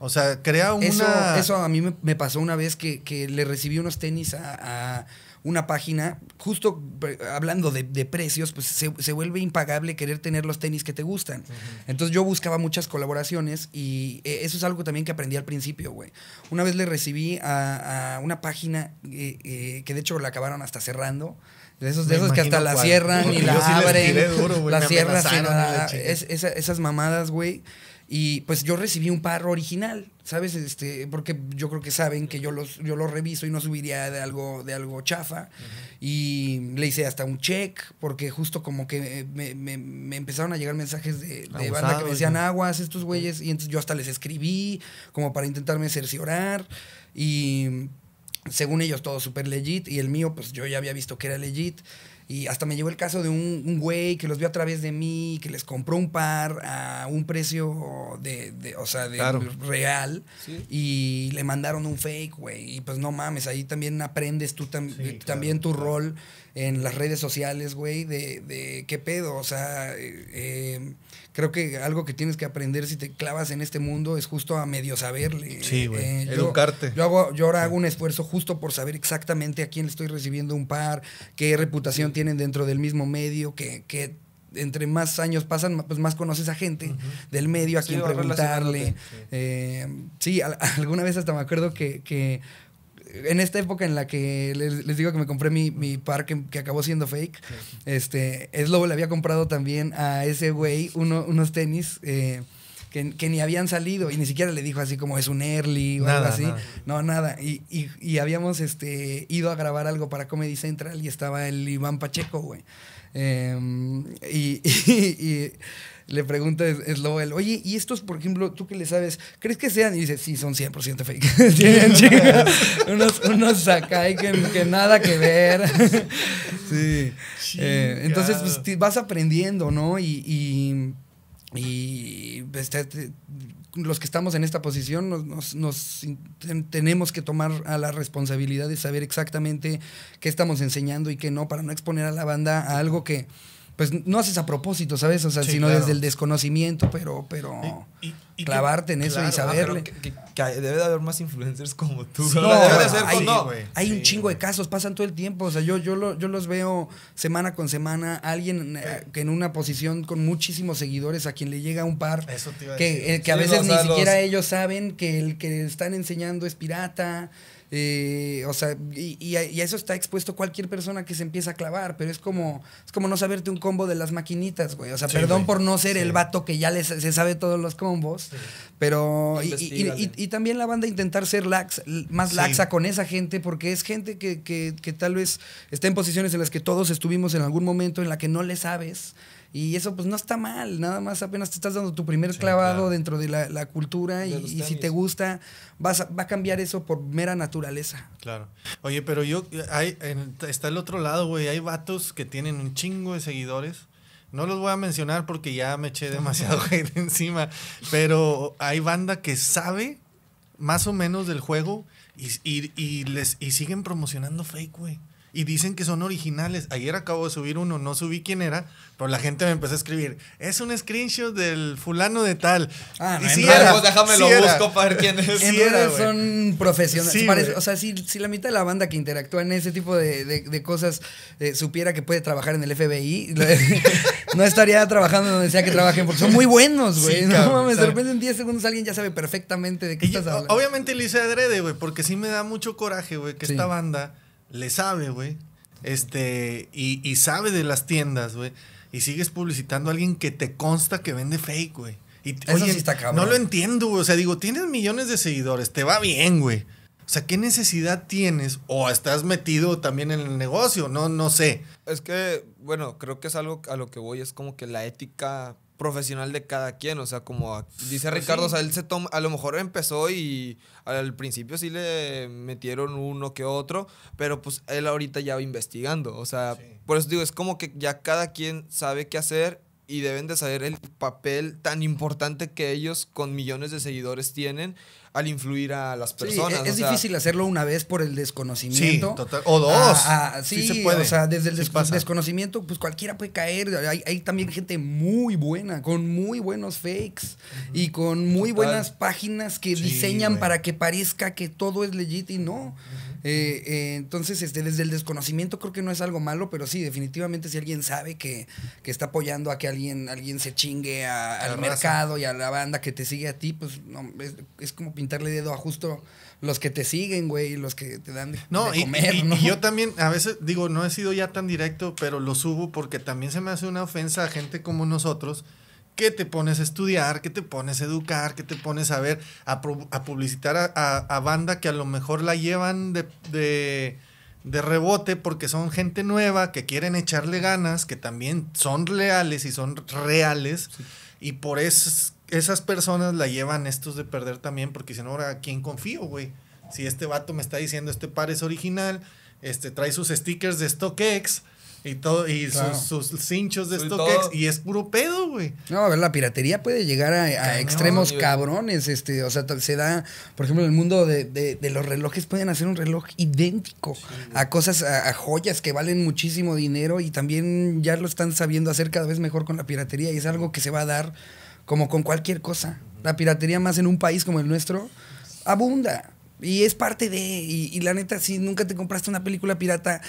O sea, crea una... Eso, a mí me, pasó una vez que, le recibí unos tenis a una página, justo eh, hablando de, precios, pues se, vuelve impagable querer tener los tenis que te gustan. Entonces yo buscaba muchas colaboraciones y eh, eso es algo también que aprendí al principio, güey. Una vez le recibí a, una página eh, que de hecho la acabaron hasta cerrando. De esos, de que hasta la cierran y la abren. la cierran ah, esas mamadas, güey. Y pues yo recibí un parro original, ¿sabes? Este, porque yo creo que saben que yo los, yo reviso y no subiría de algo, de algo chafa. Y le hice hasta un check, porque justo como que me, empezaron a llegar mensajes de, banda que me decían aguas, estos güeyes. Y entonces yo hasta les escribí, como para intentarme cerciorar. Y según ellos, todo súper legit. Y el mío, pues yo ya había visto que era legit. Y hasta me llegó el caso de un, güey que los vio a través de mí, que les compró un par a un precio de, o sea, real. Y le mandaron un fake, güey. Y pues no mames, ahí también aprendes tú también tu rol en las redes sociales, güey, de, de qué pedo. O sea, eh, creo que algo que tienes que aprender si te clavas en este mundo es justo a medio saberle. Sí, güey. Eh, educarte. Yo, hago, yo ahora hago un esfuerzo justo por saber exactamente a quién le estoy recibiendo un par, qué reputación tienen dentro del mismo medio, que, entre más años pasan, pues más conoces a gente del medio a quien preguntarle. Sí, eh, alguna vez hasta me acuerdo que, en esta época en la que les, digo que me compré mi, mi par que, acabó siendo fake, este, es lobo le había comprado también a ese güey unos tenis. Eh, que, ni habían salido y ni siquiera le dijo así como es un early o algo así. No, nada. Y, habíamos este, ido a grabar algo para Comedy Central y estaba el Iván Pacheco, güey. Em, y, y le pregunta Slowell, oye, ¿y estos, por ejemplo, tú que le sabes, crees que sean? Y dice, sí, son 100% fake. Tienen unos, unos y que, nada que ver. sí. Eh, entonces, pues, vas aprendiendo, ¿no? y y este, los que estamos en esta posición nos, nos, tenemos que tomar a la responsabilidad de saber exactamente qué estamos enseñando y qué no, para no exponer a la banda a algo que, pues no haces a propósito, ¿sabes? O sea, sino desde el desconocimiento, pero, pero clavarte en eso y ah, saber. debe de haber más influencers como tú. no, ser hay, un chingo de casos, pasan todo el tiempo. O sea, yo, yo, los veo semana con semana. Alguien eh, que en una posición con muchísimos seguidores a quien le llega un par. Que, a veces ni siquiera ellos saben que el que están enseñando es pirata. Eh, o sea, y, y, a, eso está expuesto cualquier persona que se empieza a clavar, pero es como, como no saberte un combo de las maquinitas, güey. O sea, perdón por no ser el vato que ya se sabe todos los combos, pero... Y, también la banda intentar ser lax, más laxa con esa gente, porque es gente que, que tal vez está en posiciones en las que todos estuvimos en algún momento, en la que no le sabes. Y eso pues no está mal, nada más apenas te estás dando tu primer clavado dentro de la, cultura y, si te gusta, vas va a cambiar eso por mera naturaleza. Claro. Oye, pero yo, hay, está el otro lado, güey, hay vatos que tienen un chingo de seguidores. No los voy a mencionar porque ya me eché demasiado gente encima, pero hay banda que sabe más o menos del juego y, y les, y siguen promocionando fake, güey y dicen que son originales. Ayer acabo de subir uno, no subí quién era, pero la gente me empezó a escribir, es un screenshot del fulano de tal. Ah, y si pues, déjame lo busco para ver quién es. En si son profesionales. o sea, si, la mitad de la banda que interactúa en ese tipo de, cosas eh, supiera que puede trabajar en el FBI, no estaría trabajando donde sea que trabajen, porque son muy buenos, güey. no mames, de en 10 segundos alguien ya sabe perfectamente de qué estás hablando. Obviamente lo hice adrede, güey, porque sí me da mucho coraje, güey, que esta banda le sabe, güey. Este, y, sabe de las tiendas, güey. Y sigues publicitando a alguien que te consta que vende fake, güey. Y, oye, está cabrón. No lo entiendo, güey. O sea, digo, tienes millones de seguidores, te va bien, güey. O sea, ¿qué necesidad tienes? O estás metido también en el negocio, no, no sé. Es que, bueno, creo que es algo a lo que voy, es como que la ética profesional de cada quien. O sea, como dice pues Ricardo, o sea, él se toma, a lo mejor empezó y al principio sí le metieron uno que otro, pero pues él ahorita ya va investigando. O sea, por eso digo, es como que ya cada quien sabe qué hacer y deben de saber el papel tan importante que ellos con millones de seguidores tienen al influir a las personas. E-, es, difícil hacerlo una vez por el desconocimiento. Sí, total, o dos. Ah, ah, sí, se puede. o sea, desde el desconocimiento, pues cualquiera puede caer. Hay, hay, también gente muy buena, con muy buenos fakes y con muy buenas páginas que diseñan para que parezca que todo es legítimo. no. Eh, eh, entonces, este, desde el desconocimiento creo que no es algo malo, pero sí, definitivamente si alguien sabe que, que está apoyando a que alguien, alguien se chingue al mercado y a la banda que te sigue a ti, pues no, es, es como pintarle dedo a justo los que te siguen, güey, y los que te dan de, comer, ¿no? y, yo también, a veces, digo, no he sido ya tan directo, pero lo subo porque también se me hace una ofensa a gente como nosotros ¿Qué te pones a estudiar, ¿Qué te pones a educar, ¿Qué te pones a ver, a, publicitar a, banda que a lo mejor la llevan de, rebote porque son gente nueva, que quieren echarle ganas, que también son leales y son reales. Y por eso esas personas la llevan estos de perder también porque dicen, ahora, ¿a quién confío, güey? Si este vato me está diciendo, este par es original, este trae sus stickers de StockX y todo, y sus, sus, cinchos de StockX, y es puro pedo, güey. No, a ver, la piratería puede llegar a, extremos cabrones, este, o sea, se da, por ejemplo, en el mundo de, los relojes pueden hacer un reloj idéntico a cosas, a, joyas que valen muchísimo dinero y también ya lo están sabiendo hacer cada vez mejor con la piratería y es algo que se va a dar como con cualquier cosa. La piratería más en un país como el nuestro abunda. Y es parte de, y la neta, si nunca te compraste una película pirata,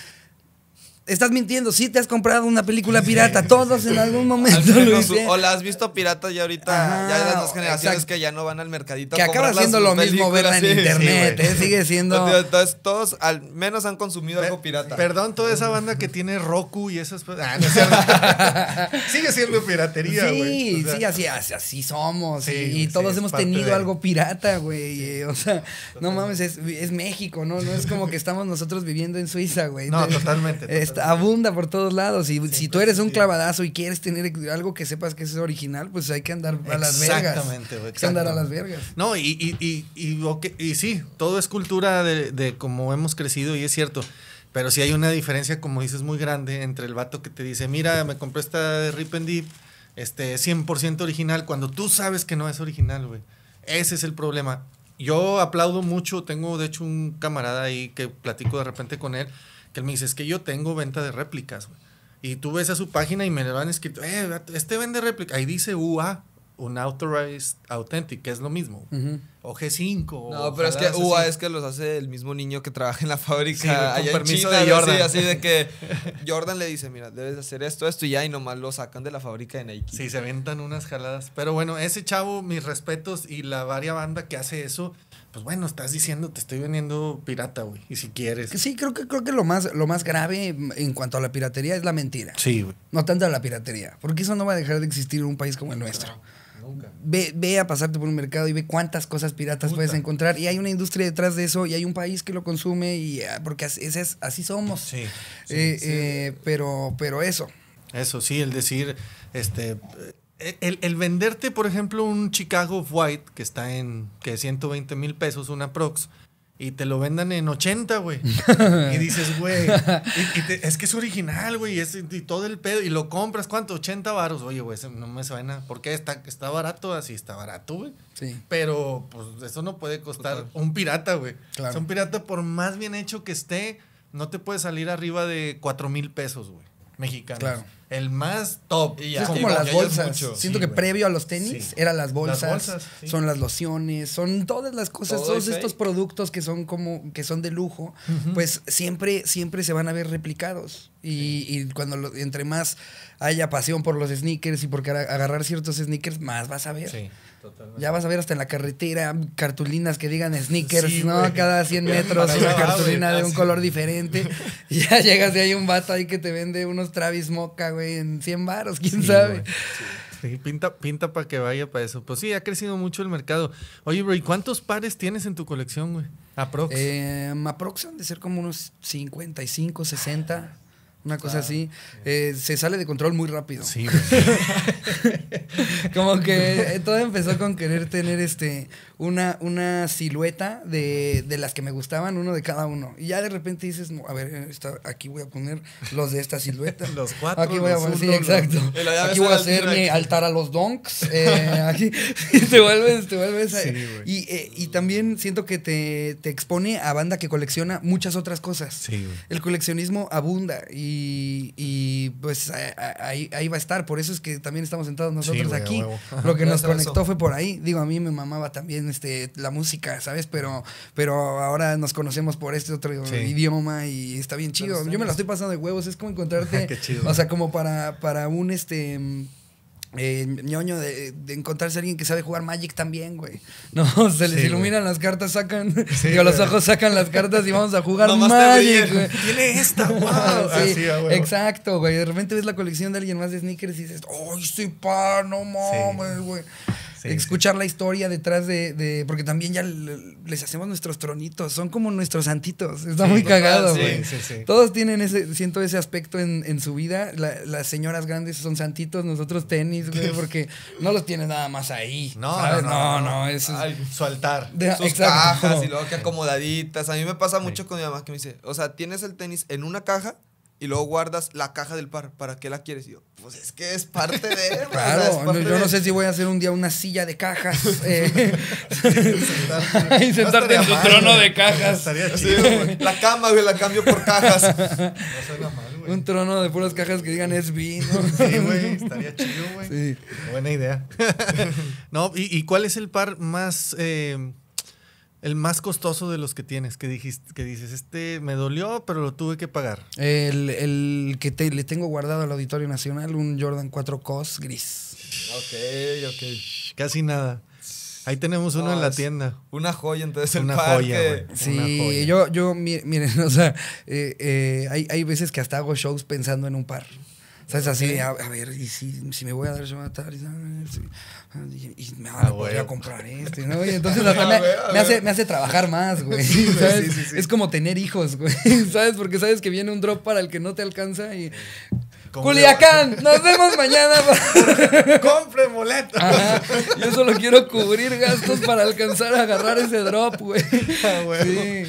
Estás mintiendo, sí te has comprado una película pirata, todos en algún momento. ¿eh? o la has visto pirata ya ahorita, Ya ya las dos generaciones que ya no van al mercadito. Que acaba siendo lo mismo verla en internet, ¿eh? sigue siendo. Entonces todos al menos han consumido algo pirata. Perdón, toda esa banda que tiene Roku y esas ah, Sigue siendo piratería, güey. Sí, sí, así, así, somos. y, todos hemos tenido algo pirata, güey. Eh, o sea, no mames, es, México, ¿no? No es como que estamos nosotros viviendo en Suiza, güey. No, totalmente. abunda por todos lados. Y si tú pues, eres un clavadazo y quieres tener algo que sepas que es original, pues hay que andar a las vergas. Exactamente, andar a las vergas. No, y, y, y, y, sí, todo es cultura de, como cómo hemos crecido y es cierto. Pero si hay una diferencia, como dices, muy grande entre el vato que te dice, mira, me compré esta de Rip and Deep, este, 100% original, cuando tú sabes que no es original, güey. Ese es el problema. Yo aplaudo mucho, tengo de hecho un camarada ahí que platico de repente con él, que él me dice, es que yo tengo venta de réplicas, Y tú ves a su página y me le van escrito, eh, este vende réplica. Ahí dice UA, un Authorized Authentic, que es lo mismo. O G5. No, pero es que UA es que los hace el mismo niño que trabaja en la fábrica. con permiso Jordan. Así, de que Jordan le dice, mira, debes hacer esto, esto y ya, y nomás lo sacan de la fábrica de Nike. Sí, se aventan unas jaladas. Pero bueno, ese chavo, mis respetos y la varia banda que hace eso pues bueno, estás diciendo, te estoy vendiendo pirata, güey. Y si quieres. Sí, creo que, creo que lo más, lo más grave en cuanto a la piratería es la mentira. Sí, güey. No tanto la piratería. Porque eso no va a dejar de existir en un país como el nuestro. Nunca. Ve, a pasarte por un mercado y ve cuántas cosas piratas puedes encontrar. Y hay una industria detrás de eso y hay un país que lo consume y ah, porque así, así somos. Sí. Eh, eh, pero, pero eso. Eso, sí, el decir, este, el, venderte, por ejemplo, un Chicago White que está en que 120 mil pesos, una Prox, y te lo vendan en 80, güey. y dices, güey, es que es original, güey, y, todo el pedo, y lo compras, ¿cuánto? 80 baros. Oye, güey, no me suena. porque está, está barato? Así está barato, güey. Sí. Pero, pues, eso no puede costar un pirata, güey. Claro. un pirata, por más bien hecho que esté, no te puede salir arriba de 4 mil pesos, güey, mexicanos. Claro el más top. es como las bolsas. Siento que previo a los tenis eran las bolsas. Son las lociones, son todas las cosas, todos estos productos que son como, que son de lujo, pues siempre, siempre se van a ver replicados. Y, cuando entre más haya pasión por los sneakers y por agarrar ciertos sneakers, más vas a ver. Ya vas a ver hasta en la carretera cartulinas que digan sneakers, ¿no? Cada 100 metros una cartulina de un ah, color diferente. y ya llegas y hay un vato ahí que te vende unos Travis Mocha güey, en 100 baros, quién sabe. pinta, pinta para que vaya para eso. Pues sí, ha crecido mucho el mercado. Oye, bro, ¿y cuántos pares tienes en tu colección, güey? Aprox. Eh, aprox han de ser como unos 55, 60 una cosa así, eh, se sale de control muy rápido. Sí, Como que eh, todo empezó con querer tener este una, una silueta de, las que me gustaban, uno de cada uno. Y ya de repente dices, a ver, aquí voy a poner los de esta silueta. los cuatro. Aquí voy a poner, sí, exacto. aquí voy a hacerme altar a los donks. Eh, te vuelves, te eh, y, también siento que te, expone a banda que colecciona muchas otras cosas. Sí, El coleccionismo abunda y y, pues ahí, va a estar. Por eso es que también estamos sentados nosotros aquí. Lo que nos conectó fue por ahí. Digo, a mí me mamaba también este, la música, ¿sabes? Pero, pero ahora nos conocemos por este otro idioma y está bien chido. Yo me la estoy pasando de huevos. Es como encontrarte. Qué o sea, como para, para un este eh, ñoño de, encontrarse a alguien que sabe jugar Magic también, güey. No, se les iluminan las cartas, sacan, y digo, los ojos sacan las cartas y vamos a jugar Magic, güey. Tiene esta, wow. sí, güey. exacto, güey. De repente ves la colección de alguien más de sneakers y dices, ¡ay, sí, pa! No mames, güey escuchar la historia detrás de, Porque también ya les hacemos nuestros tronitos, son como nuestros santitos. Está muy cagado, güey. Todos tienen ese, siento ese aspecto en, su vida. las señoras grandes son santitos, nosotros tenis, güey, porque no los tienes nada más ahí. No, no, no, es... su altar. De, sus cajas y luego que acomodaditas. A mí me pasa mucho con mi mamá que me dice, o sea, tienes el tenis en una caja y luego guardas la caja del par. ¿Para qué la quieres? Y yo, pues es que es parte de. claro, yo no sé si voy a hacer un día una silla de cajas. y eh. sentarte en tu trono de cajas. Estaría chido, güey. La cama, güey, la cambio por cajas. No salga mal, güey. Un trono de puras cajas que digan es vino. Sí, güey, estaría chido, güey. Sí. Buena idea. no, ¿y, ¿y, cuál es el par más. Eh, el más costoso de los que tienes, que, dijiste, que dices, este me dolió, pero lo tuve que pagar. El, que te, le tengo guardado al Auditorio Nacional, un Jordan 4 Cos gris. Ok, ok. Casi nada. Ahí tenemos uno en la tienda. Una joya, entonces una Joya, Sí, una yo, yo, miren, o sea, eh, eh, hay, hay veces que hasta hago shows pensando en un par. ¿Sabes? Así a, ver, y si, me voy a dar, me a Y, ah, ah, y me ah, voy a comprar este, ¿no? Y entonces la me, me, hace, me hace trabajar más, güey. ¿sabes? Sí, sí, es como tener hijos, güey. ¿Sabes? Porque sabes que viene un drop para el que no te alcanza y. Culiacán, nos vemos mañana. Compre boletos. Ajá. Yo solo quiero cubrir gastos para alcanzar a agarrar ese drop, güey. sí.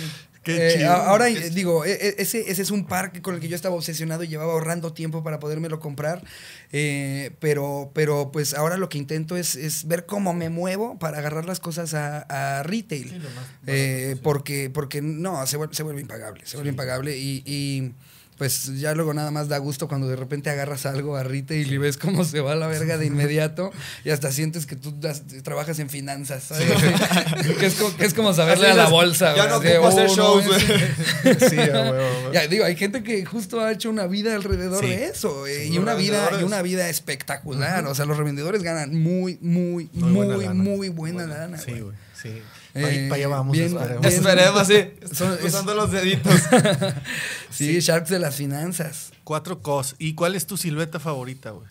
Ahora digo, ese, es un parque con el que yo estaba obsesionado y llevaba ahorrando tiempo para podérmelo comprar. Eh, pero, pero pues ahora lo que intento es, ver cómo me muevo para agarrar las cosas a, retail. Eh, porque, porque no, se vuelve, impagable. Se vuelve impagable y pues ya luego nada más da gusto cuando de repente agarras algo a y ves cómo se va a la verga de inmediato y hasta sientes que tú trabajas en finanzas. Que, es como, saberle a la bolsa. Ya hacer uh, shows. sí, ya, digo, hay gente que justo ha hecho una vida alrededor de eso eh, y una vida una vida espectacular. O sea, los revendedores ganan muy, muy, muy, muy buena muy lana. sí, güey. Sí para allá eh, vamos, esperemos. esperemos, sí. usando los deditos. sí, Sharks de las finanzas. Cuatro cos. ¿Y cuál es tu silueta favorita, güey?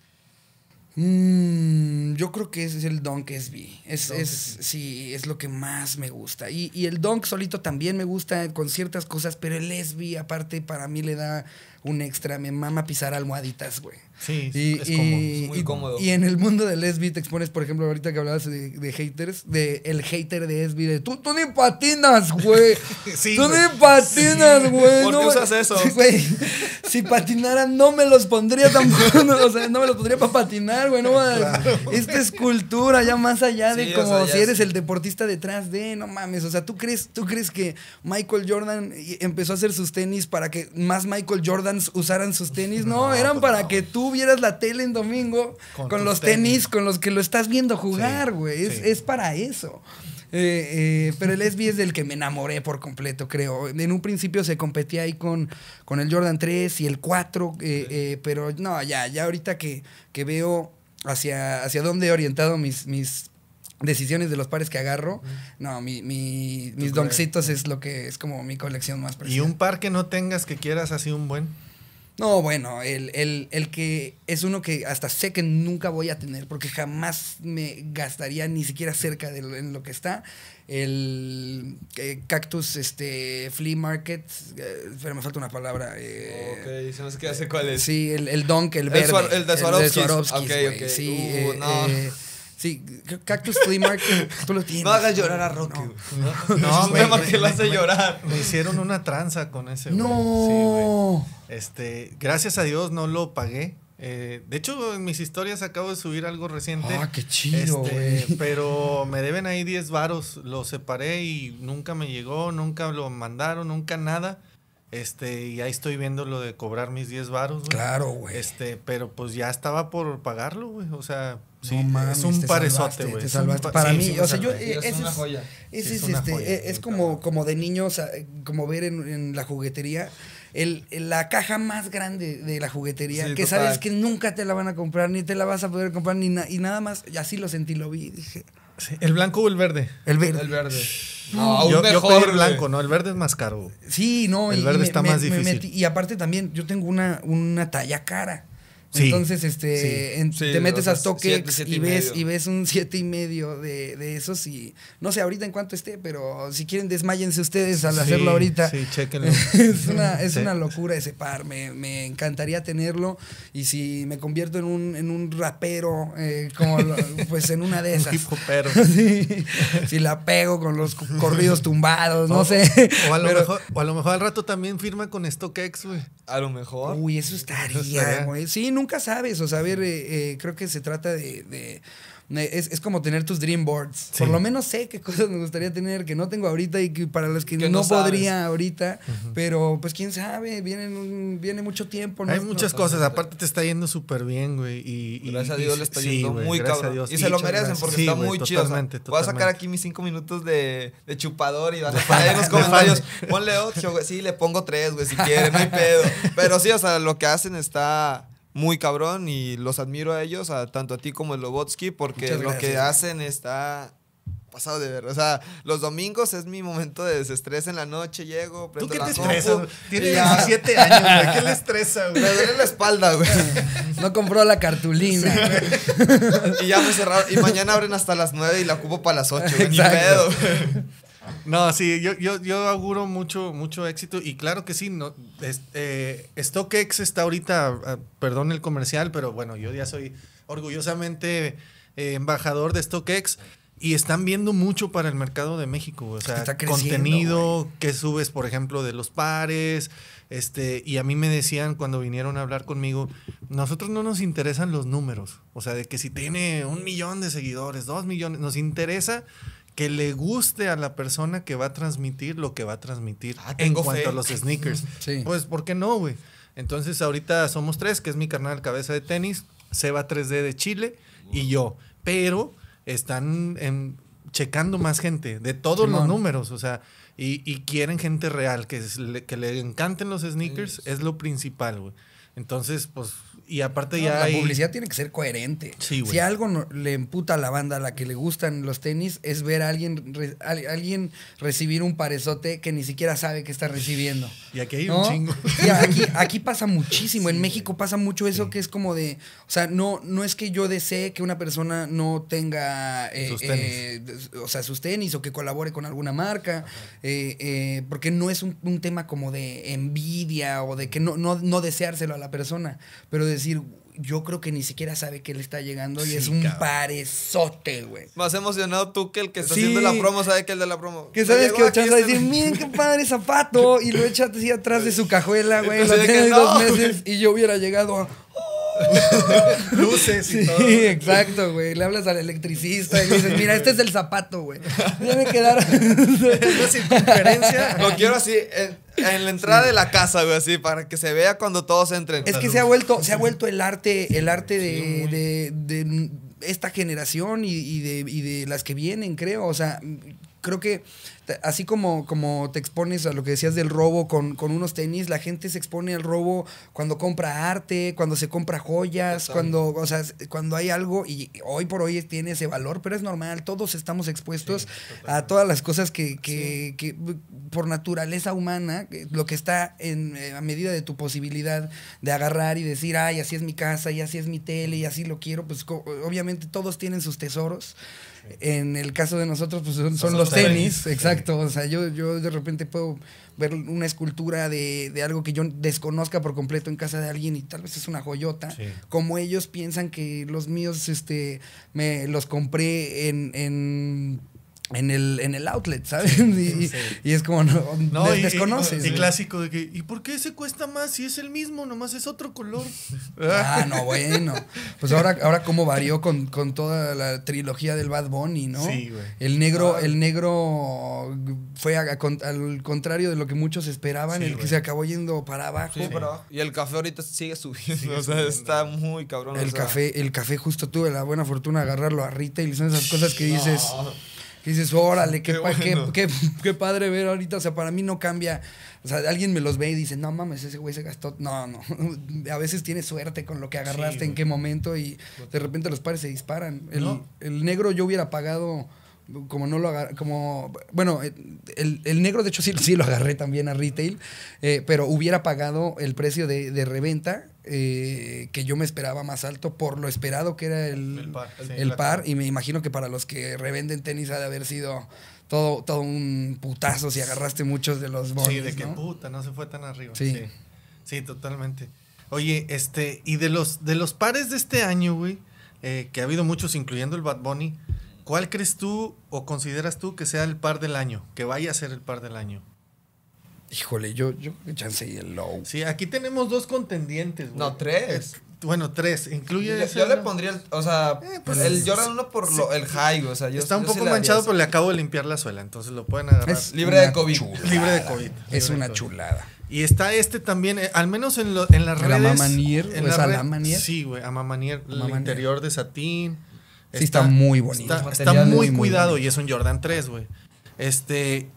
Mm, yo creo que es el Donk SB. Es, es, sí, es lo que más me gusta. Y, el Donk solito también me gusta con ciertas cosas, pero el SB aparte para mí le da un extra. Me mama pisar almohaditas, güey. Sí, y, es, y, muy cómodo. Y en el mundo del lesbian te expones, por ejemplo, ahorita que hablabas de, haters, de el hater de lesbian de tú, tú ni patinas, güey. tú ni patinas, güey. ¿Por qué usas eso? si patinaran, no me los pondría tampoco, no, o sea, no me los pondría para patinar, güey. No, Esta escultura cultura ya más allá de como si eres el deportista detrás de, no mames, o sea, ¿tú crees, tú crees que Michael Jordan empezó a hacer sus tenis para que más Michael Jordans usaran sus tenis? No, eran pues para que tú tuvieras la tele en domingo con, los tenis, con los que lo estás viendo jugar, güey. es, para eso. Eh, eh, pero el SB es del que me enamoré por completo, creo. En un principio se competía ahí con, con el Jordan 3 y el 4, eh, pero no, ya, ya ahorita que, veo hacia, hacia dónde he orientado mis, mis decisiones de los pares que agarro. No, mi, mis doncitos es lo que es como mi colección más preciosa. ¿Y un par que no tengas que quieras así un buen? No, bueno, el, el, el, que es uno que hasta sé que nunca voy a tener porque jamás me gastaría ni siquiera cerca de lo, en lo que está. El eh, Cactus este, Flea Market, eh, pero me falta una palabra. Eh, ok, se nos queda sé cuál es. Sí, el, el Donk, el verde. El, de Swarovski. Okay, Sí, uh, Sí, Cactus Flea Market, tú lo tienes. No hagas llorar a Rocky. No, no, me, que lo hace llorar. Me hicieron una tranza con ese. No. Sí, Este, gracias a Dios no lo pagué. Eh, de hecho, en mis historias acabo de subir algo reciente. Ah, qué chido. Este, pero me deben ahí 10 varos. Lo separé y nunca me llegó, nunca lo mandaron, nunca nada. Este, y ahí estoy viendo lo de cobrar mis 10 varos. Claro, güey. Este, pero pues ya estaba por pagarlo, güey. O sea, es un parezote, güey. Para mí, es, como, como de niños, como ver en, la juguetería. la caja más grande de la juguetería que sabes que nunca te la van a comprar, ni te la vas a poder comprar, ni y nada más. Y así lo sentí, lo vi dije. ¿El blanco o el verde? El verde. verde. No, yo, mejor, el blanco, ¿no? El verde es más caro. Sí, no. El verde y está más difícil. y aparte también, yo tengo una, una talla cara. Entonces, este, te metes a StockX y, ves, y, ves un siete y medio de, esos y no sé ahorita en cuánto esté, pero si quieren desmayense ustedes al hacerlo ahorita. Sí, chéquenlo. es una, es una locura ese par, me, encantaría tenerlo y si me convierto en un, en un rapero, eh, como pues en una de esas. un sí, si la pego con los corridos tumbados, no sé. O a, lo mejor, o a lo mejor al rato también firma con StockX, güey. A lo mejor. Uy, eso estaría, güey. Sí, no nunca sabes. O sea, a ver, eh, eh, creo que se trata de. es, es, como tener tus dream boards. Por lo menos sé qué cosas me gustaría tener que no tengo ahorita y que para las que, no, podría ahorita. Pero pues quién sabe, viene, viene mucho tiempo. ¿no? Hay muchas cosas. Aparte te está yendo súper bien, güey. Y, gracias a Dios le está yendo muy cabrón. y se lo merecen porque está muy chido. Totalmente, Voy a sacar aquí mis cinco minutos de, chupador y van a poner los comentarios. Ponle ocho, güey. Sí, le pongo tres, güey, si quiere, no hay pedo. Pero sí, o sea, lo que hacen está muy cabrón y los admiro a ellos, a, tanto a ti como a Lobotsky, porque lo que hacen está pasado de ver. O sea, los domingos es mi momento de desestrés en la noche, llego, prendo ¿Tú qué te estresas? Tiene 17 años, güey. ¿Qué le estresa, güey? Me duele la espalda, güey. No compró la cartulina. y ya me cerraron. Y mañana abren hasta las 9 y la ocupo para las 8, güey. Ni pedo, güey. No, sí, yo, yo, auguro mucho, mucho éxito y claro que sí, no, eh, StockX está ahorita, ah, perdón el comercial, pero bueno, yo ya soy orgullosamente eh, embajador de StockX y están viendo mucho para el mercado de México, o sea, contenido que subes, por ejemplo, de los pares, este, y a mí me decían cuando vinieron a hablar conmigo, nosotros no nos interesan los números, o sea, de que si tiene un millón de seguidores, dos millones, nos interesa que le guste a la persona que va a transmitir lo que va a transmitir ah, en cuanto a los sneakers. Pues, ¿por qué no, güey? Entonces, ahorita somos tres, que es mi carnal cabeza de tenis, Seba 3D de Chile y yo. Pero están checando más gente de todos los números, o sea, y, quieren gente real, que, que le encanten los sneakers, es lo principal, güey. Entonces, pues y aparte ya. La publicidad tiene que ser coherente. si algo le emputa a la banda a la que le gustan los tenis, es ver a alguien, alguien recibir un parezote que ni siquiera sabe que está recibiendo. Y aquí hay un chingo. Y aquí, pasa muchísimo. en México pasa mucho eso que es como de. O sea, no, no es que yo desee que una persona no tenga. Eh, sus tenis. Eh, o sea, sus tenis o que colabore con alguna marca. Eh, porque no es un, tema como de envidia o de que no, no, no deseárselo a la persona. Pero de decir, yo creo que ni siquiera sabe que le está llegando y es un paresote, parezote, güey. Más emocionado tú que el que está haciendo la promo sabe que el de la promo. Que sabes que a este decir, miren qué padre zapato, y lo echaste así atrás de su cajuela, güey, dos meses y yo hubiera llegado a... Luces y sí, todo. Sí, exacto, güey. Le hablas al electricista y dices, mira, este es el zapato, güey. Debe quedar. una circunferencia. Lo quiero así. En, la entrada de la casa, güey, así, para que se vea cuando todos entren. Es que se ha vuelto, se ha vuelto el arte, el arte de, esta generación de, y de las que vienen, creo. O sea, creo que así como, como te expones a lo que decías del robo con, con, unos tenis, la gente se expone al robo cuando compra arte, cuando se compra joyas, cuando, o cuando hay algo y hoy por hoy tiene ese valor, pero es normal, todos estamos expuestos a todas las cosas que, que, por naturaleza humana, eh, lo que está en, eh, a medida de tu posibilidad de agarrar y decir, ay, así es mi casa, y así es mi tele, y así lo quiero, pues obviamente todos tienen sus tesoros. En el caso de nosotros, pues son, los tenis, exacto. O sea, yo, de repente puedo ver una escultura de, algo que yo desconozca por completo en casa de alguien y tal vez es una joyota. Como ellos piensan que los míos, este, me los compré en en el, en el outlet, ¿sabes? y, es como, no, desconoces. Y, clásico de que, ¿y por qué se cuesta más si es el mismo? Nomás es otro color. Ah, no, bueno. Pues ahora, ahora cómo varió con, toda la trilogía del Bad Bunny, ¿no? Sí, güey. El negro, ah. el negro fue al contrario de lo que muchos esperaban, el que se acabó yendo para abajo. Sí, pero... Y el café ahorita sigue subiendo. o sea, está muy cabrón. El café, el café justo tuve la buena fortuna de agarrarlo a Rita y son esas cosas que dices dices, órale, qué, padre ver ahorita. O sea, para mí no cambia. O sea, alguien me los ve y dice, no mames, ese güey se gastó. No, no. A veces tienes suerte con lo que agarraste, en qué momento, y de repente los pares se disparan. El, negro yo hubiera pagado como no lo agarré, como, bueno, eh, el, negro de hecho sí, sí lo agarré también a retail, eh, pero hubiera pagado el precio de, de, reventa eh, que yo me esperaba más alto por lo esperado que era el, par, Y me imagino que para los que revenden tenis ha de haber sido todo, todo un putazo si agarraste muchos de los bonos. Sí, de que puta, no se fue tan arriba. Sí. totalmente. Oye, este, y de los, de los pares de este año, güey, eh, que ha habido muchos, incluyendo el Bad Bunny, ¿cuál crees tú o consideras tú que sea el par del año? Que vaya a ser el par del año. Híjole, yo, yo chance y el low. Sí, aquí tenemos dos contendientes, güey. No, tres. bueno, tres. Incluye. Yo, le pondría el. O sea, eh, pues, el Jordan 1 por lo, el high, o sea, yo, Está un poco manchado, pero le acabo de limpiar la suela, entonces lo pueden agarrar. libre de COVID. Libre de COVID. Es una chulada. Y está este también, eh, al menos en, en las redes. La Mamanier, en la Manier. Sí, güey, a El interior de satín. Sí, está, muy bonito. Está, muy, cuidado y es un Jordan 3, güey. Este,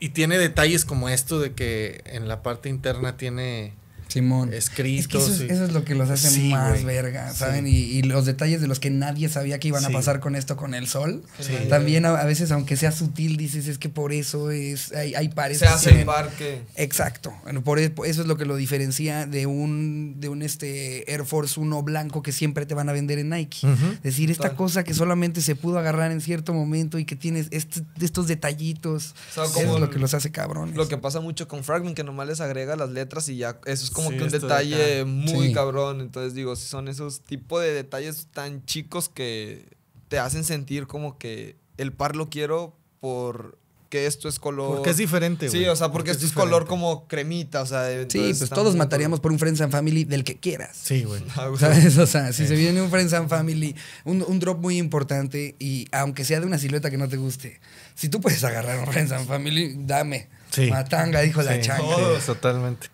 y, tiene detalles como esto de que en la parte interna tiene Simón. Es Cristo. eso, es, lo que los hace más verga, ¿saben? Y, los detalles de los que nadie sabía que iban a pasar con esto, con el sol. También a, veces, aunque sea sutil, dices, es que por eso es, hay, hay Se hace en parque. Exacto. por e, eso, es lo que lo diferencia de un, de un este Air Force 1 blanco que siempre te van a vender en Nike. Es Decir, esta cosa que solamente se pudo agarrar en cierto momento y que tienes este, estos detallitos. es lo que los hace cabrones. Lo que pasa mucho con Fragment, que nomás les agrega las letras y ya eso es como que un detalle muy cabrón. Entonces digo, son esos tipos de detalles tan chicos que te hacen sentir como que el par lo quiero por que esto es color. Porque es diferente, Sí, o sea, porque, esto es, color como cremita, o sea. Sí, pues todos mataríamos por un Friends and Family del que quieras. Sí, güey. Ah, ¿Sabes? O sea, si se viene un Friends and Family, un, drop muy importante y aunque sea de una silueta que no te guste, si tú puedes agarrar un Friends and Family, dame. Matanga, dijo de la changa. totalmente.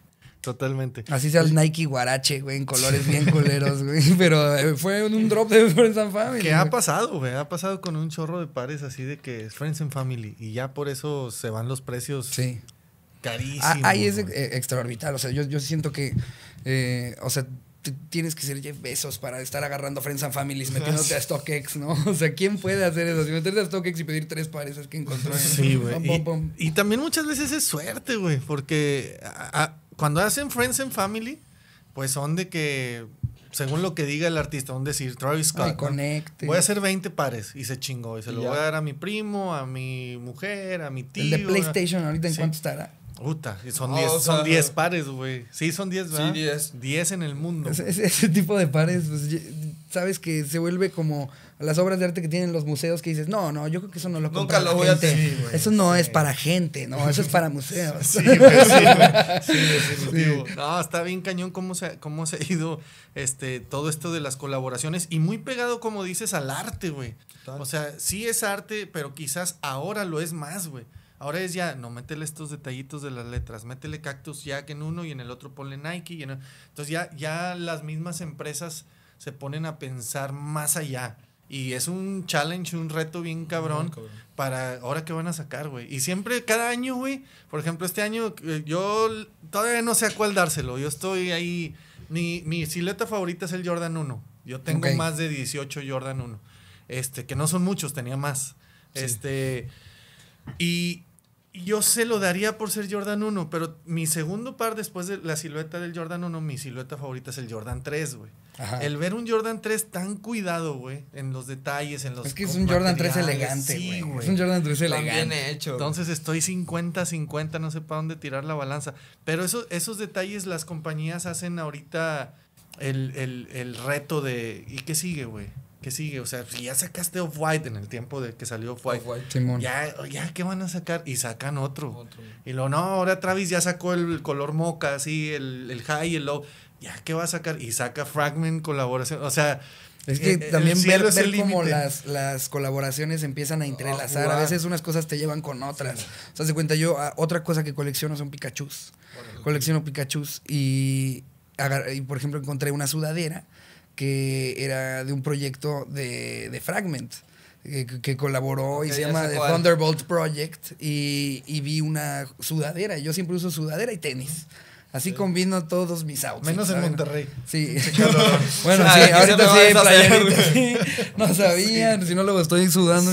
Totalmente. Así sea el pues- Nike Guarache, güey, en colores bien culeros, güey. Pero eh, fue un drop de Friends and Family. Que ha pasado, güey. Ha pasado con un chorro de pares así de que es Friends and Family. Y ya por eso se van los precios. Sí. Ah, carísimos. Ahí es eh, extraorbital. O sea, yo, yo siento que. Eh, o sea tienes que ser Jeff para estar agarrando Friends and Families, metiéndote a StockX, ¿no? O sea, ¿quién puede hacer eso? Si meterte a StockX y pedir tres pares es que encontró. Sí, güey. Y, también muchas veces es suerte, güey, porque cuando hacen Friends and Family, pues son de que, según lo que diga el artista, son decir, Travis Scott. conecte. Voy a hacer 20 pares y se chingó. Y se lo voy a dar a mi primo, a mi mujer, a mi tío. El de PlayStation ahorita en cuánto estará. Puta, son 10 pares, güey. Sí, son 10, ¿verdad? Sí, 10. 10 en el mundo. Ese, ese, tipo de pares, pues, sabes que se vuelve como las obras de arte que tienen los museos que dices, no, no, yo creo que eso no lo compra Nunca lo voy a eso no es para gente, no, eso es para museos. Sí, sí, sí, No, está bien cañón cómo se, cómo se ha ido este, todo esto de las colaboraciones y muy pegado, como dices, al arte, güey. O sea, sí es arte, pero quizás ahora lo es más, güey. Ahora es ya, no, métele estos detallitos de las letras, métele Cactus Jack en uno y en el otro ponle Nike. Y Entonces ya, ya las mismas empresas se ponen a pensar más allá. Y es un challenge, un reto bien cabrón, para ahora que van a sacar, güey. Y siempre, cada año, güey, por ejemplo, este año eh, yo todavía no sé a cuál dárselo. Yo estoy ahí, mi, mi silueta favorita es el Jordan 1. Yo tengo más de 18 Jordan 1. Este, que no son muchos, tenía más. Este, y yo se lo daría por ser Jordan 1, pero mi segundo par después de la silueta del Jordan 1, mi silueta favorita es el Jordan 3, güey. El ver un Jordan 3 tan cuidado, güey, en los detalles, en los. Es que es un Jordan 3 elegante, güey. es un Jordan 3 elegante. Bien hecho. Entonces estoy 50-50, no sé para dónde tirar la balanza. Pero esos detalles las compañías hacen ahorita el, reto de. ¿Y qué sigue, güey? ¿Qué sigue? O sea, si ya sacaste Off-White en el tiempo de que salió Off-White, Off ya, ya, ¿qué van a sacar? Y sacan otro. Y lo no, ahora Travis ya sacó el, color moca, así, el, el high y el low ya va a sacar y saca Fragment colaboración, o sea, es que eh, también ver, ver cómo las, las, colaboraciones empiezan a entrelazar. Ah, a veces unas cosas te llevan con otras. O sea, se cuenta yo, ah, otra cosa que colecciono son Pikachus. colecciono Pikachus y, y, por ejemplo, encontré una sudadera que era de un proyecto de, de Fragment. Que, colaboró y se llama The Thunderbolt Project y, y, vi una sudadera. Yo siempre uso sudadera y tenis. Así combino todos mis autos. Menos en Monterrey. Sí. bueno, ah, sí, ahorita sí, No sabían, si no luego estoy sudando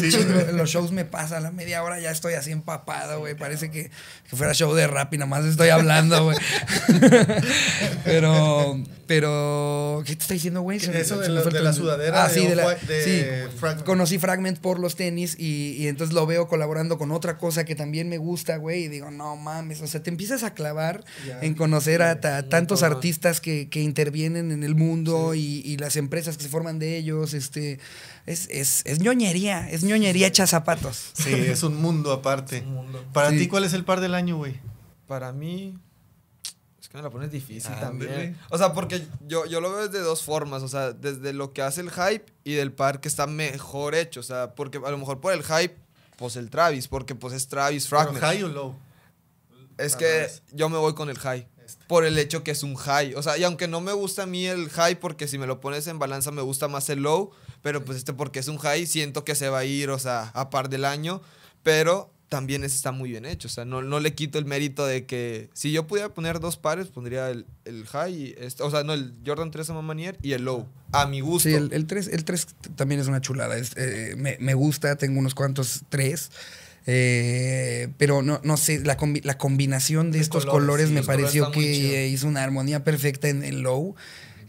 los shows me pasan a la media hora ya estoy así empapado, güey. Parece que, fuera show de rap y nada más estoy hablando, güey. Pero pero, ¿qué te está diciendo, güey? Eso de, la, sudadera. Ah, de sí, Conocí Fragment por los tenis y, entonces lo veo colaborando con otra cosa que también me gusta, güey. Y digo, no mames, o sea, te empiezas a clavar en conocer a, tantos artistas que, intervienen en el mundo y, las empresas que se forman de ellos. Este, es, es, es ñoñería, es ñoñería hecha zapatos. Sí, es un mundo aparte. Para ti, ¿cuál es el par del año, güey? Para mí, que me la pones difícil también. O sea, porque yo, yo lo veo de dos formas. O sea, desde lo que hace el hype y del par que está mejor hecho. O sea, porque a lo mejor por el hype, pues el Travis, porque pues es Travis Fragment. ¿El high o low? Es que yo me voy con el high. Este. Por el hecho que es un high. O sea, y aunque no me gusta a mí el high, porque si me lo pones en balanza me gusta más el low. Pero pues este, porque es un high, siento que se va a ir, o sea, a par del año. Pero también está muy bien hecho. O sea, no, no le quito el mérito de que si yo pudiera poner dos pares, pondría el, high, este, o sea, no, el Jordan 3 a y el low. A mi gusto. Sí, el, 3, el 3 también es una chulada. Eh, me, gusta, tengo unos cuantos 3. Eh, pero no, no sé, la, combinación de, estos colores, me pareció que hizo una armonía perfecta en el low.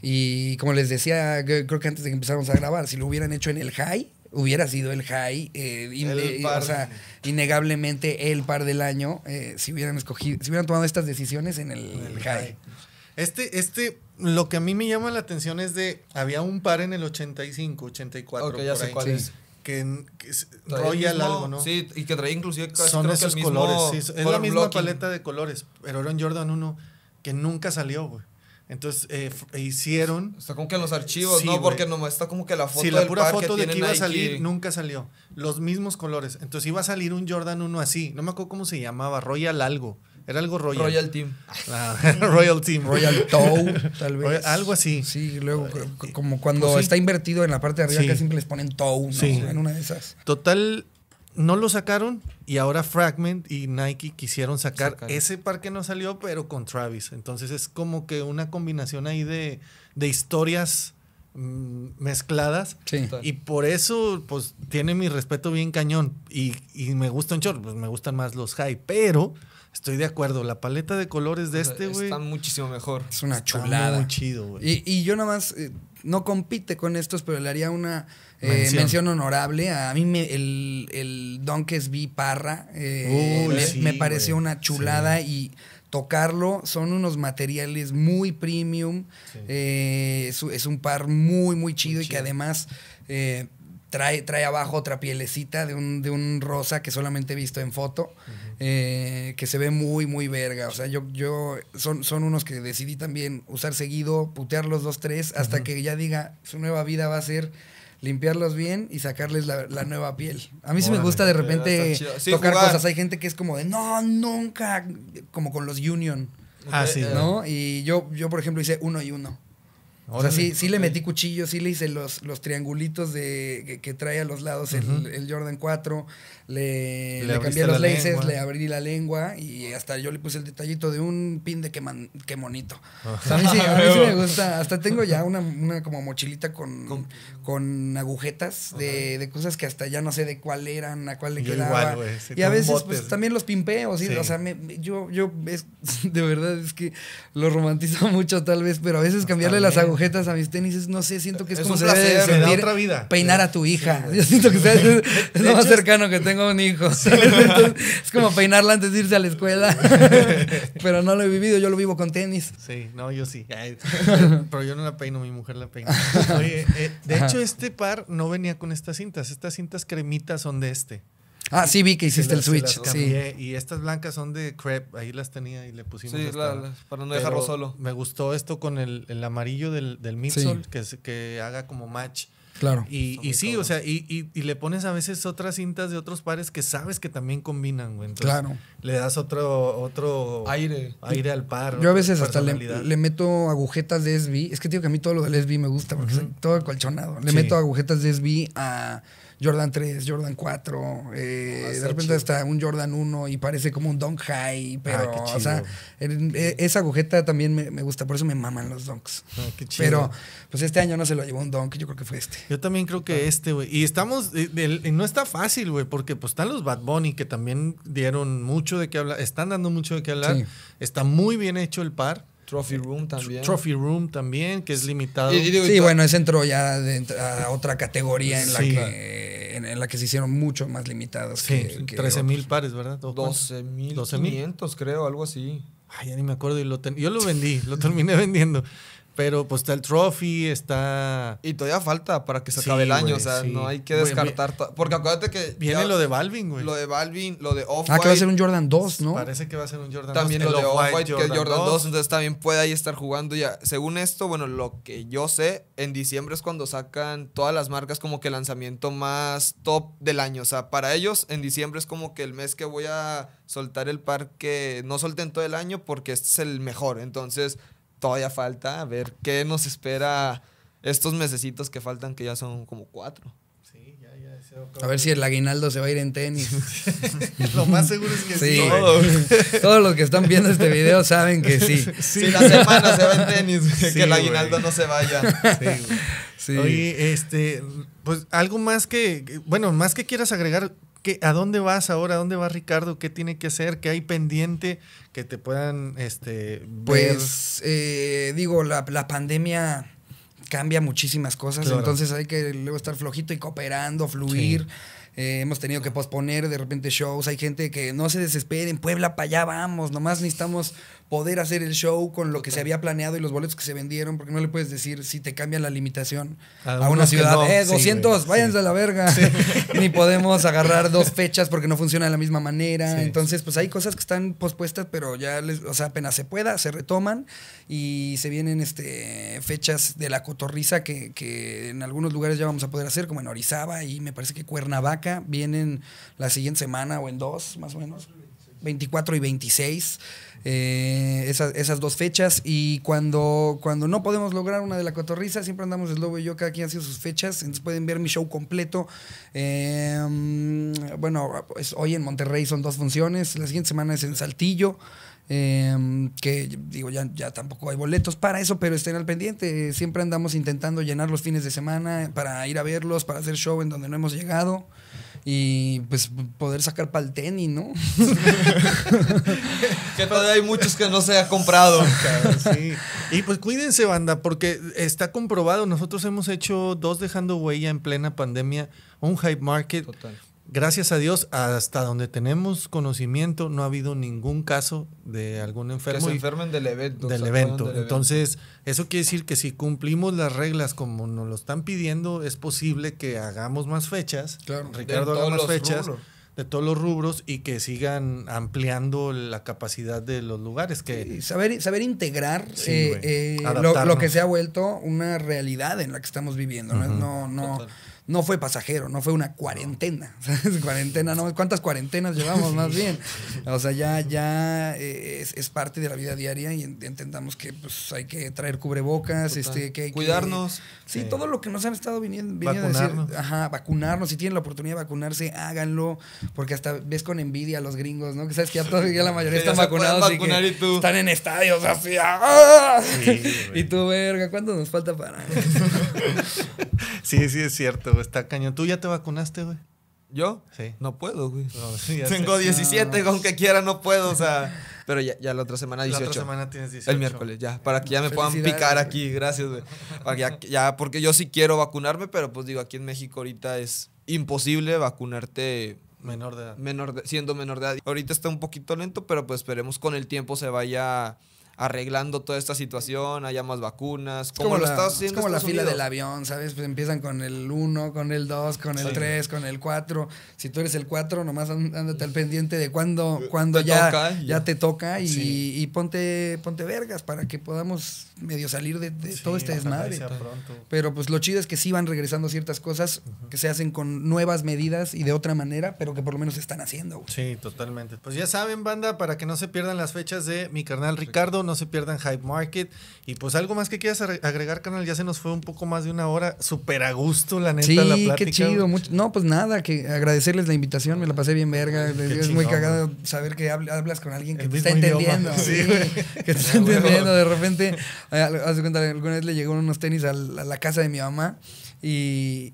Y como les decía, creo que antes de que empezáramos a grabar, si lo hubieran hecho en el high, hubiera sido el high, eh, o sea, innegablemente el par del año, eh, si hubieran escogido, si hubieran tomado estas decisiones en el, high. Este, este, lo que a mí me llama la atención es de, había un par en el 85, 84. ya sé cuál que, rolla Royal algo, ¿no? Sí, y que traía inclusive casi Son esos que colores, es la misma paleta de colores, pero era un Jordan 1 que nunca salió, güey. Entonces eh, hicieron. Está como que en los archivos, ¿no? Porque no está como que la foto. Sí, la del pura foto de que iba a salir nunca salió. Los mismos colores. Entonces iba a salir un Jordan 1 así. No me acuerdo cómo se llamaba. Royal algo. Era algo Royal. Royal Team. Ah, Royal Team. Royal Tow, tal vez. algo así. Sí, luego, como cuando pues está invertido en la parte de arriba, que siempre les ponen Tow, En una de esas. Total, no lo sacaron y ahora Fragment y Nike quisieron sacar, ese par que no salió, pero con Travis. Entonces es como que una combinación ahí de, de historias mm, mezcladas y por eso pues tiene mi respeto bien cañón y, me gusta un short pues me gustan más los high pero Estoy de acuerdo, la paleta de colores de este, güey. Está muchísimo mejor. Es una está chulada. Muy chido, güey. Y, y, yo nada más, eh, no compite con estos, pero le haría una eh, mención. honorable. A mí el, el Donkes B. Parra eh, me, pareció una chulada y tocarlo. Son unos materiales muy premium. es, un par muy, muy chido, y que además trae, trae abajo otra pielecita de un, de un rosa que solamente he visto en foto. Eh, que se ve muy, muy verga. O sea, yo, yo son, son unos que decidí también usar seguido, putear los dos, tres, hasta que ya diga, su nueva vida va a ser limpiarlos bien y sacarles la, nueva piel. A mí sí me gusta de repente tocar cosas. Hay gente que es como de, no, nunca, como con los Union. Ah, sí. Y yo, yo, por ejemplo, hice uno y uno. o sea, sí, sí le metí cuchillo, sí le hice los, los triangulitos de, que, trae a los lados el, el, Jordan 4 le, cambié los laces, le abrí la lengua y hasta yo le puse el detallito de un pin de que, monito. a, mí sí, me gusta. Hasta tengo ya una, como mochilita con, agujetas de, cosas que hasta ya no sé de cuál eran, a cuál le quedaba. y a veces pues también los pimpeo, ¿sí? O sea, yo, yo de verdad es que lo romantizo mucho tal vez, pero a veces pues cambiarle las agujetas a mis tenis no sé, siento que es, como se debe otra vida. peinar a tu hija. Yo siento que es lo más cercano que tengo hijos es como peinarla antes de irse a la escuela. Pero no lo he vivido, yo lo vivo con tenis. Sí, no, yo sí. Pero yo no la peino, mi mujer la peina. Eh, de hecho, este par no venía con estas cintas. Estas cintas cremitas son de este. Ah, sí, vi que hiciste el switch. Y estas blancas son de crepe, ahí las tenía y le pusimos. para no dejarlo solo. Me gustó esto con el, amarillo del, del que, que haga como match. Claro. Y, y sí, o sea, y, y, le pones a veces otras cintas de otros pares que sabes que también combinan, güey. Entonces, claro. Le das otro, otro aire. al par. Yo a veces hasta le, meto agujetas de SB. Es que digo que a mí todo lo del SB me gusta porque todo colchonado. Le meto agujetas de SB a Jordan 3, Jordan 4, eh, ah, de repente está hasta un Jordan 1 y parece como un Dunk High, ah, pero, o e, esa agujeta también me, gusta, por eso me maman los Dunks. Ah, pero, pues este año no se lo llevó un Dunk, yo creo que fue este. Yo también creo que este, güey. Y estamos, eh, no está fácil, güey, porque pues están los Bad Bunny que también dieron mucho de qué hablar, están dando mucho de qué hablar, está muy bien hecho el par. Trophy eh, Room también. Trophy Room también, que es limitado. sí, bueno, ese entró ya de, a otra categoría en la que en, la que se hicieron mucho más limitados. Sí, que, mil pares, ¿verdad? 12 mil creo, algo así. Ay, ya ni me acuerdo. Yo lo vendí, lo terminé vendiendo. Pero pues está el trophy, está. Y todavía falta para que se acabe el año. o sea, no hay que descartar. porque acuérdate que. Viene lo de Balvin, güey. Lo de Balvin, lo de Off-White. Ah, que va a ser un Jordan 2, ¿no? Parece que va a ser un Jordan también 2. También lo de Off-White, que es Jordan 2. Entonces también puede ahí estar jugando ya. Según esto, bueno, lo que yo sé, en diciembre es cuando sacan todas las marcas como que el lanzamiento más top del año. O sea, para ellos, en diciembre es como que el mes que voy a soltar el par que no solten todo el año porque este es el mejor. Entonces todavía falta a ver qué nos espera estos mesecitos que faltan, que ya son como cuatro. Sí, ya, A ver si el aguinaldo se va a ir en tenis. Lo más seguro es que sí. Todos los que están viendo este video saben que sí. Si la semana se va en tenis, que el aguinaldo no se vaya. Sí, este, pues algo más que, bueno, más que quieras agregar, ¿A dónde vas ahora? ¿A dónde va Ricardo? ¿Qué tiene que hacer? ¿Qué hay pendiente que te puedan este, Pues, eh, digo, la, pandemia cambia muchísimas cosas, entonces hay que luego estar flojito y cooperando, fluir. Eh, hemos tenido que posponer de repente shows. Hay gente que no se desesperen, Puebla, para allá vamos. Nomás necesitamos poder hacer el show con lo que se había planeado y los boletos que se vendieron, porque no le puedes decir si te cambian la limitación a una ciudad. Eh, 200, váyanse a la verga. Ni podemos agarrar dos fechas porque no funciona de la misma manera. Entonces, pues hay cosas que están pospuestas, pero ya les, o sea, apenas se pueda, se retoman y se vienen este, fechas de la cotorriza que, que en algunos lugares ya vamos a poder hacer, como en Orizaba y me parece que Cuernavaca vienen la siguiente semana o en dos, más o menos. 24 y 26. Eh, esas, dos fechas. Y cuando, cuando no podemos lograr una de la cotorriza, siempre andamos el Lobo y yo, cada quien ha sido sus fechas. Entonces pueden ver mi show completo. Eh, bueno, pues, hoy en Monterrey son dos funciones. La siguiente semana es en Saltillo. Eh, que digo, ya, ya tampoco hay boletos para eso, pero estén al pendiente. Siempre andamos intentando llenar los fines de semana para ir a verlos, para hacer show en donde no hemos llegado y pues poder sacar para el tenis, ¿no? que todavía hay muchos que no se ha comprado. Y pues cuídense, banda, porque está comprobado. Nosotros hemos hecho dos dejando huella en plena pandemia, un hype market. Total gracias a Dios, hasta donde tenemos conocimiento, no ha habido ningún caso de algún enfermo. Que se enfermen del evento. Del evento. Entonces, eso quiere decir que si cumplimos las reglas como nos lo están pidiendo, es posible que hagamos más fechas. Claro, Ricardo haga más fechas. de todos los rubros y que sigan ampliando la capacidad de los lugares que saber saber integrar eh, eh, lo, que se ha vuelto una realidad en la que estamos viviendo no no, no no fue pasajero, no fue una cuarentena. Cuarentena, no, ¿cuántas cuarentenas llevamos más bien? O sea, ya, ya eh, es, es parte de la vida diaria y entendamos que pues, hay que traer cubrebocas, este, que cuidarnos. sí, todo lo que nos han estado viniendo, a decir, ajá, vacunarnos. Si tienen la oportunidad de vacunarse, háganlo, porque hasta ves con envidia a los gringos, ¿no? Que sabes que ya, la mayoría están vacunados y, están en estadios así. ¡ah! y tú, verga, ¿cuánto nos falta para? sí, sí, es cierto, güey está cañón. ¿Tú ya te vacunaste, güey? ¿Yo? Sí. No puedo, güey. Tengo 17, aunque quiera no puedo, o sea. Pero ya, la otra semana 18. La otra semana tienes 18. El miércoles, ya. Para que ya me puedan picar aquí, gracias, güey. ya, porque yo sí quiero vacunarme, pero pues digo, aquí en México ahorita es imposible vacunarte. Menor de edad. siendo menor de edad. Ahorita está un poquito lento, pero pues esperemos con el tiempo se vaya arreglando toda esta situación, haya más vacunas. Es como, lo la, como la fila del avión, ¿sabes? Pues empiezan con el 1, con el 2, con el 3, con el 4. Si tú eres el 4, nomás ándate al pendiente de cuándo, cuando ya, ya, te toca y, ponte, ponte vergas para que podamos medio salir de, todo este desmadre. Pero pues lo chido es que sí van regresando ciertas cosas que se hacen con nuevas medidas y de otra manera, pero que por lo menos se están haciendo. Sí, totalmente. Pues ya saben, banda, para que no se pierdan las fechas de mi carnal Ricardo, no se pierdan Hype Market. Y pues algo más que quieras agregar, canal, ya se nos fue un poco más de una hora, súper a gusto, la neta, la plática. qué chido. no, pues nada, que agradecerles la invitación, me la pasé bien verga. es muy cagado saber que hablas con alguien que te está entendiendo. que te está entendiendo. De repente, eh, hace cuenta, alguna vez le llegó unos tenis a la casa de mi mamá. Y,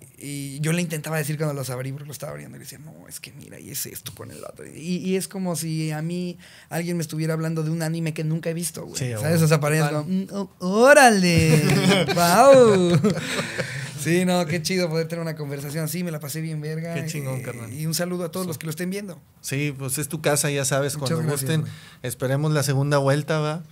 yo le intentaba decir cuando los abrí, porque lo estaba abriendo, y le decía, no, es que mira, y es esto con el otro. Y, y, es como si a mí alguien me estuviera hablando de un anime que nunca he visto, güey. ¿Sabes? O sea, mm, oh, órale, wow. sí, no, qué chido poder tener una conversación así, me la pasé bien verga. Qué chingón, eh, carnal. Y un saludo a todos los que lo estén viendo. Sí, pues es tu casa, ya sabes, cuando gusten. Esperemos la segunda vuelta, va.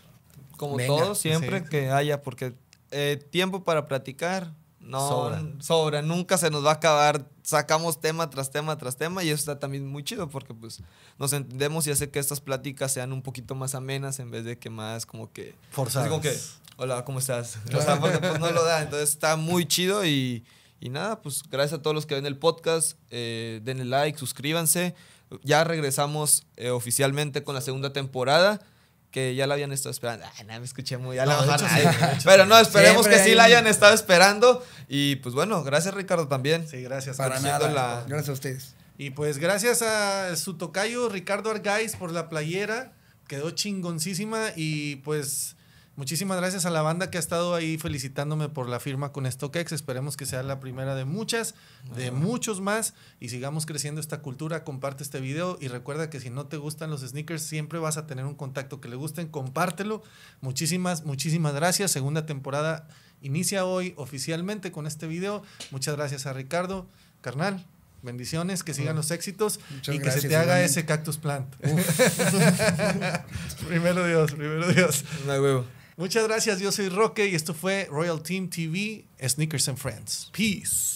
Como todos, siempre que haya, porque eh, tiempo para platicar, no, sobra Nunca se nos va a acabar. Sacamos tema tras tema tras tema y eso está también muy chido porque pues nos entendemos y hace que estas pláticas sean un poquito más amenas en vez de que más como que... Forzadas. Como que, hola, ¿cómo estás? Pues, pues, no lo da. Entonces está muy chido y, nada, pues gracias a todos los que ven el podcast. Eh, denle like, suscríbanse. Ya regresamos eh, oficialmente con la segunda temporada que ya la habían estado esperando. Ay, ah, no, me escuché muy la Pero no, esperemos que sí la hayan estado esperando. Y pues bueno, gracias Ricardo también. Sí, gracias. Gracias a ustedes. Y pues gracias a su tocayo Ricardo Argáiz por la playera. Quedó chingoncísima y pues Muchísimas gracias a la banda que ha estado ahí felicitándome por la firma con StockX. Esperemos que sea la primera de muchas, de ah. muchos más y sigamos creciendo esta cultura. Comparte este video y recuerda que si no te gustan los sneakers, siempre vas a tener un contacto que le gusten. Compártelo. Muchísimas, muchísimas gracias. Segunda temporada inicia hoy oficialmente con este video. Muchas gracias a Ricardo. Carnal, Bendiciones, que sigan ah. los éxitos y que se te haga ese cactus plant. primero Dios, primero Dios. No huevo. Muchas gracias, yo soy Roque y esto fue Royal Team TV, Sneakers and Friends. Peace.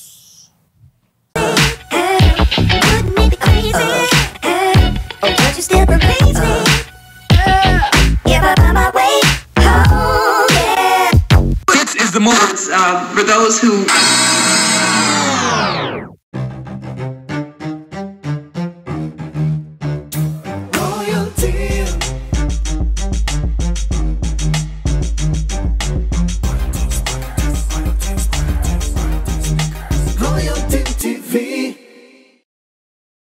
is the moment uh, for those who.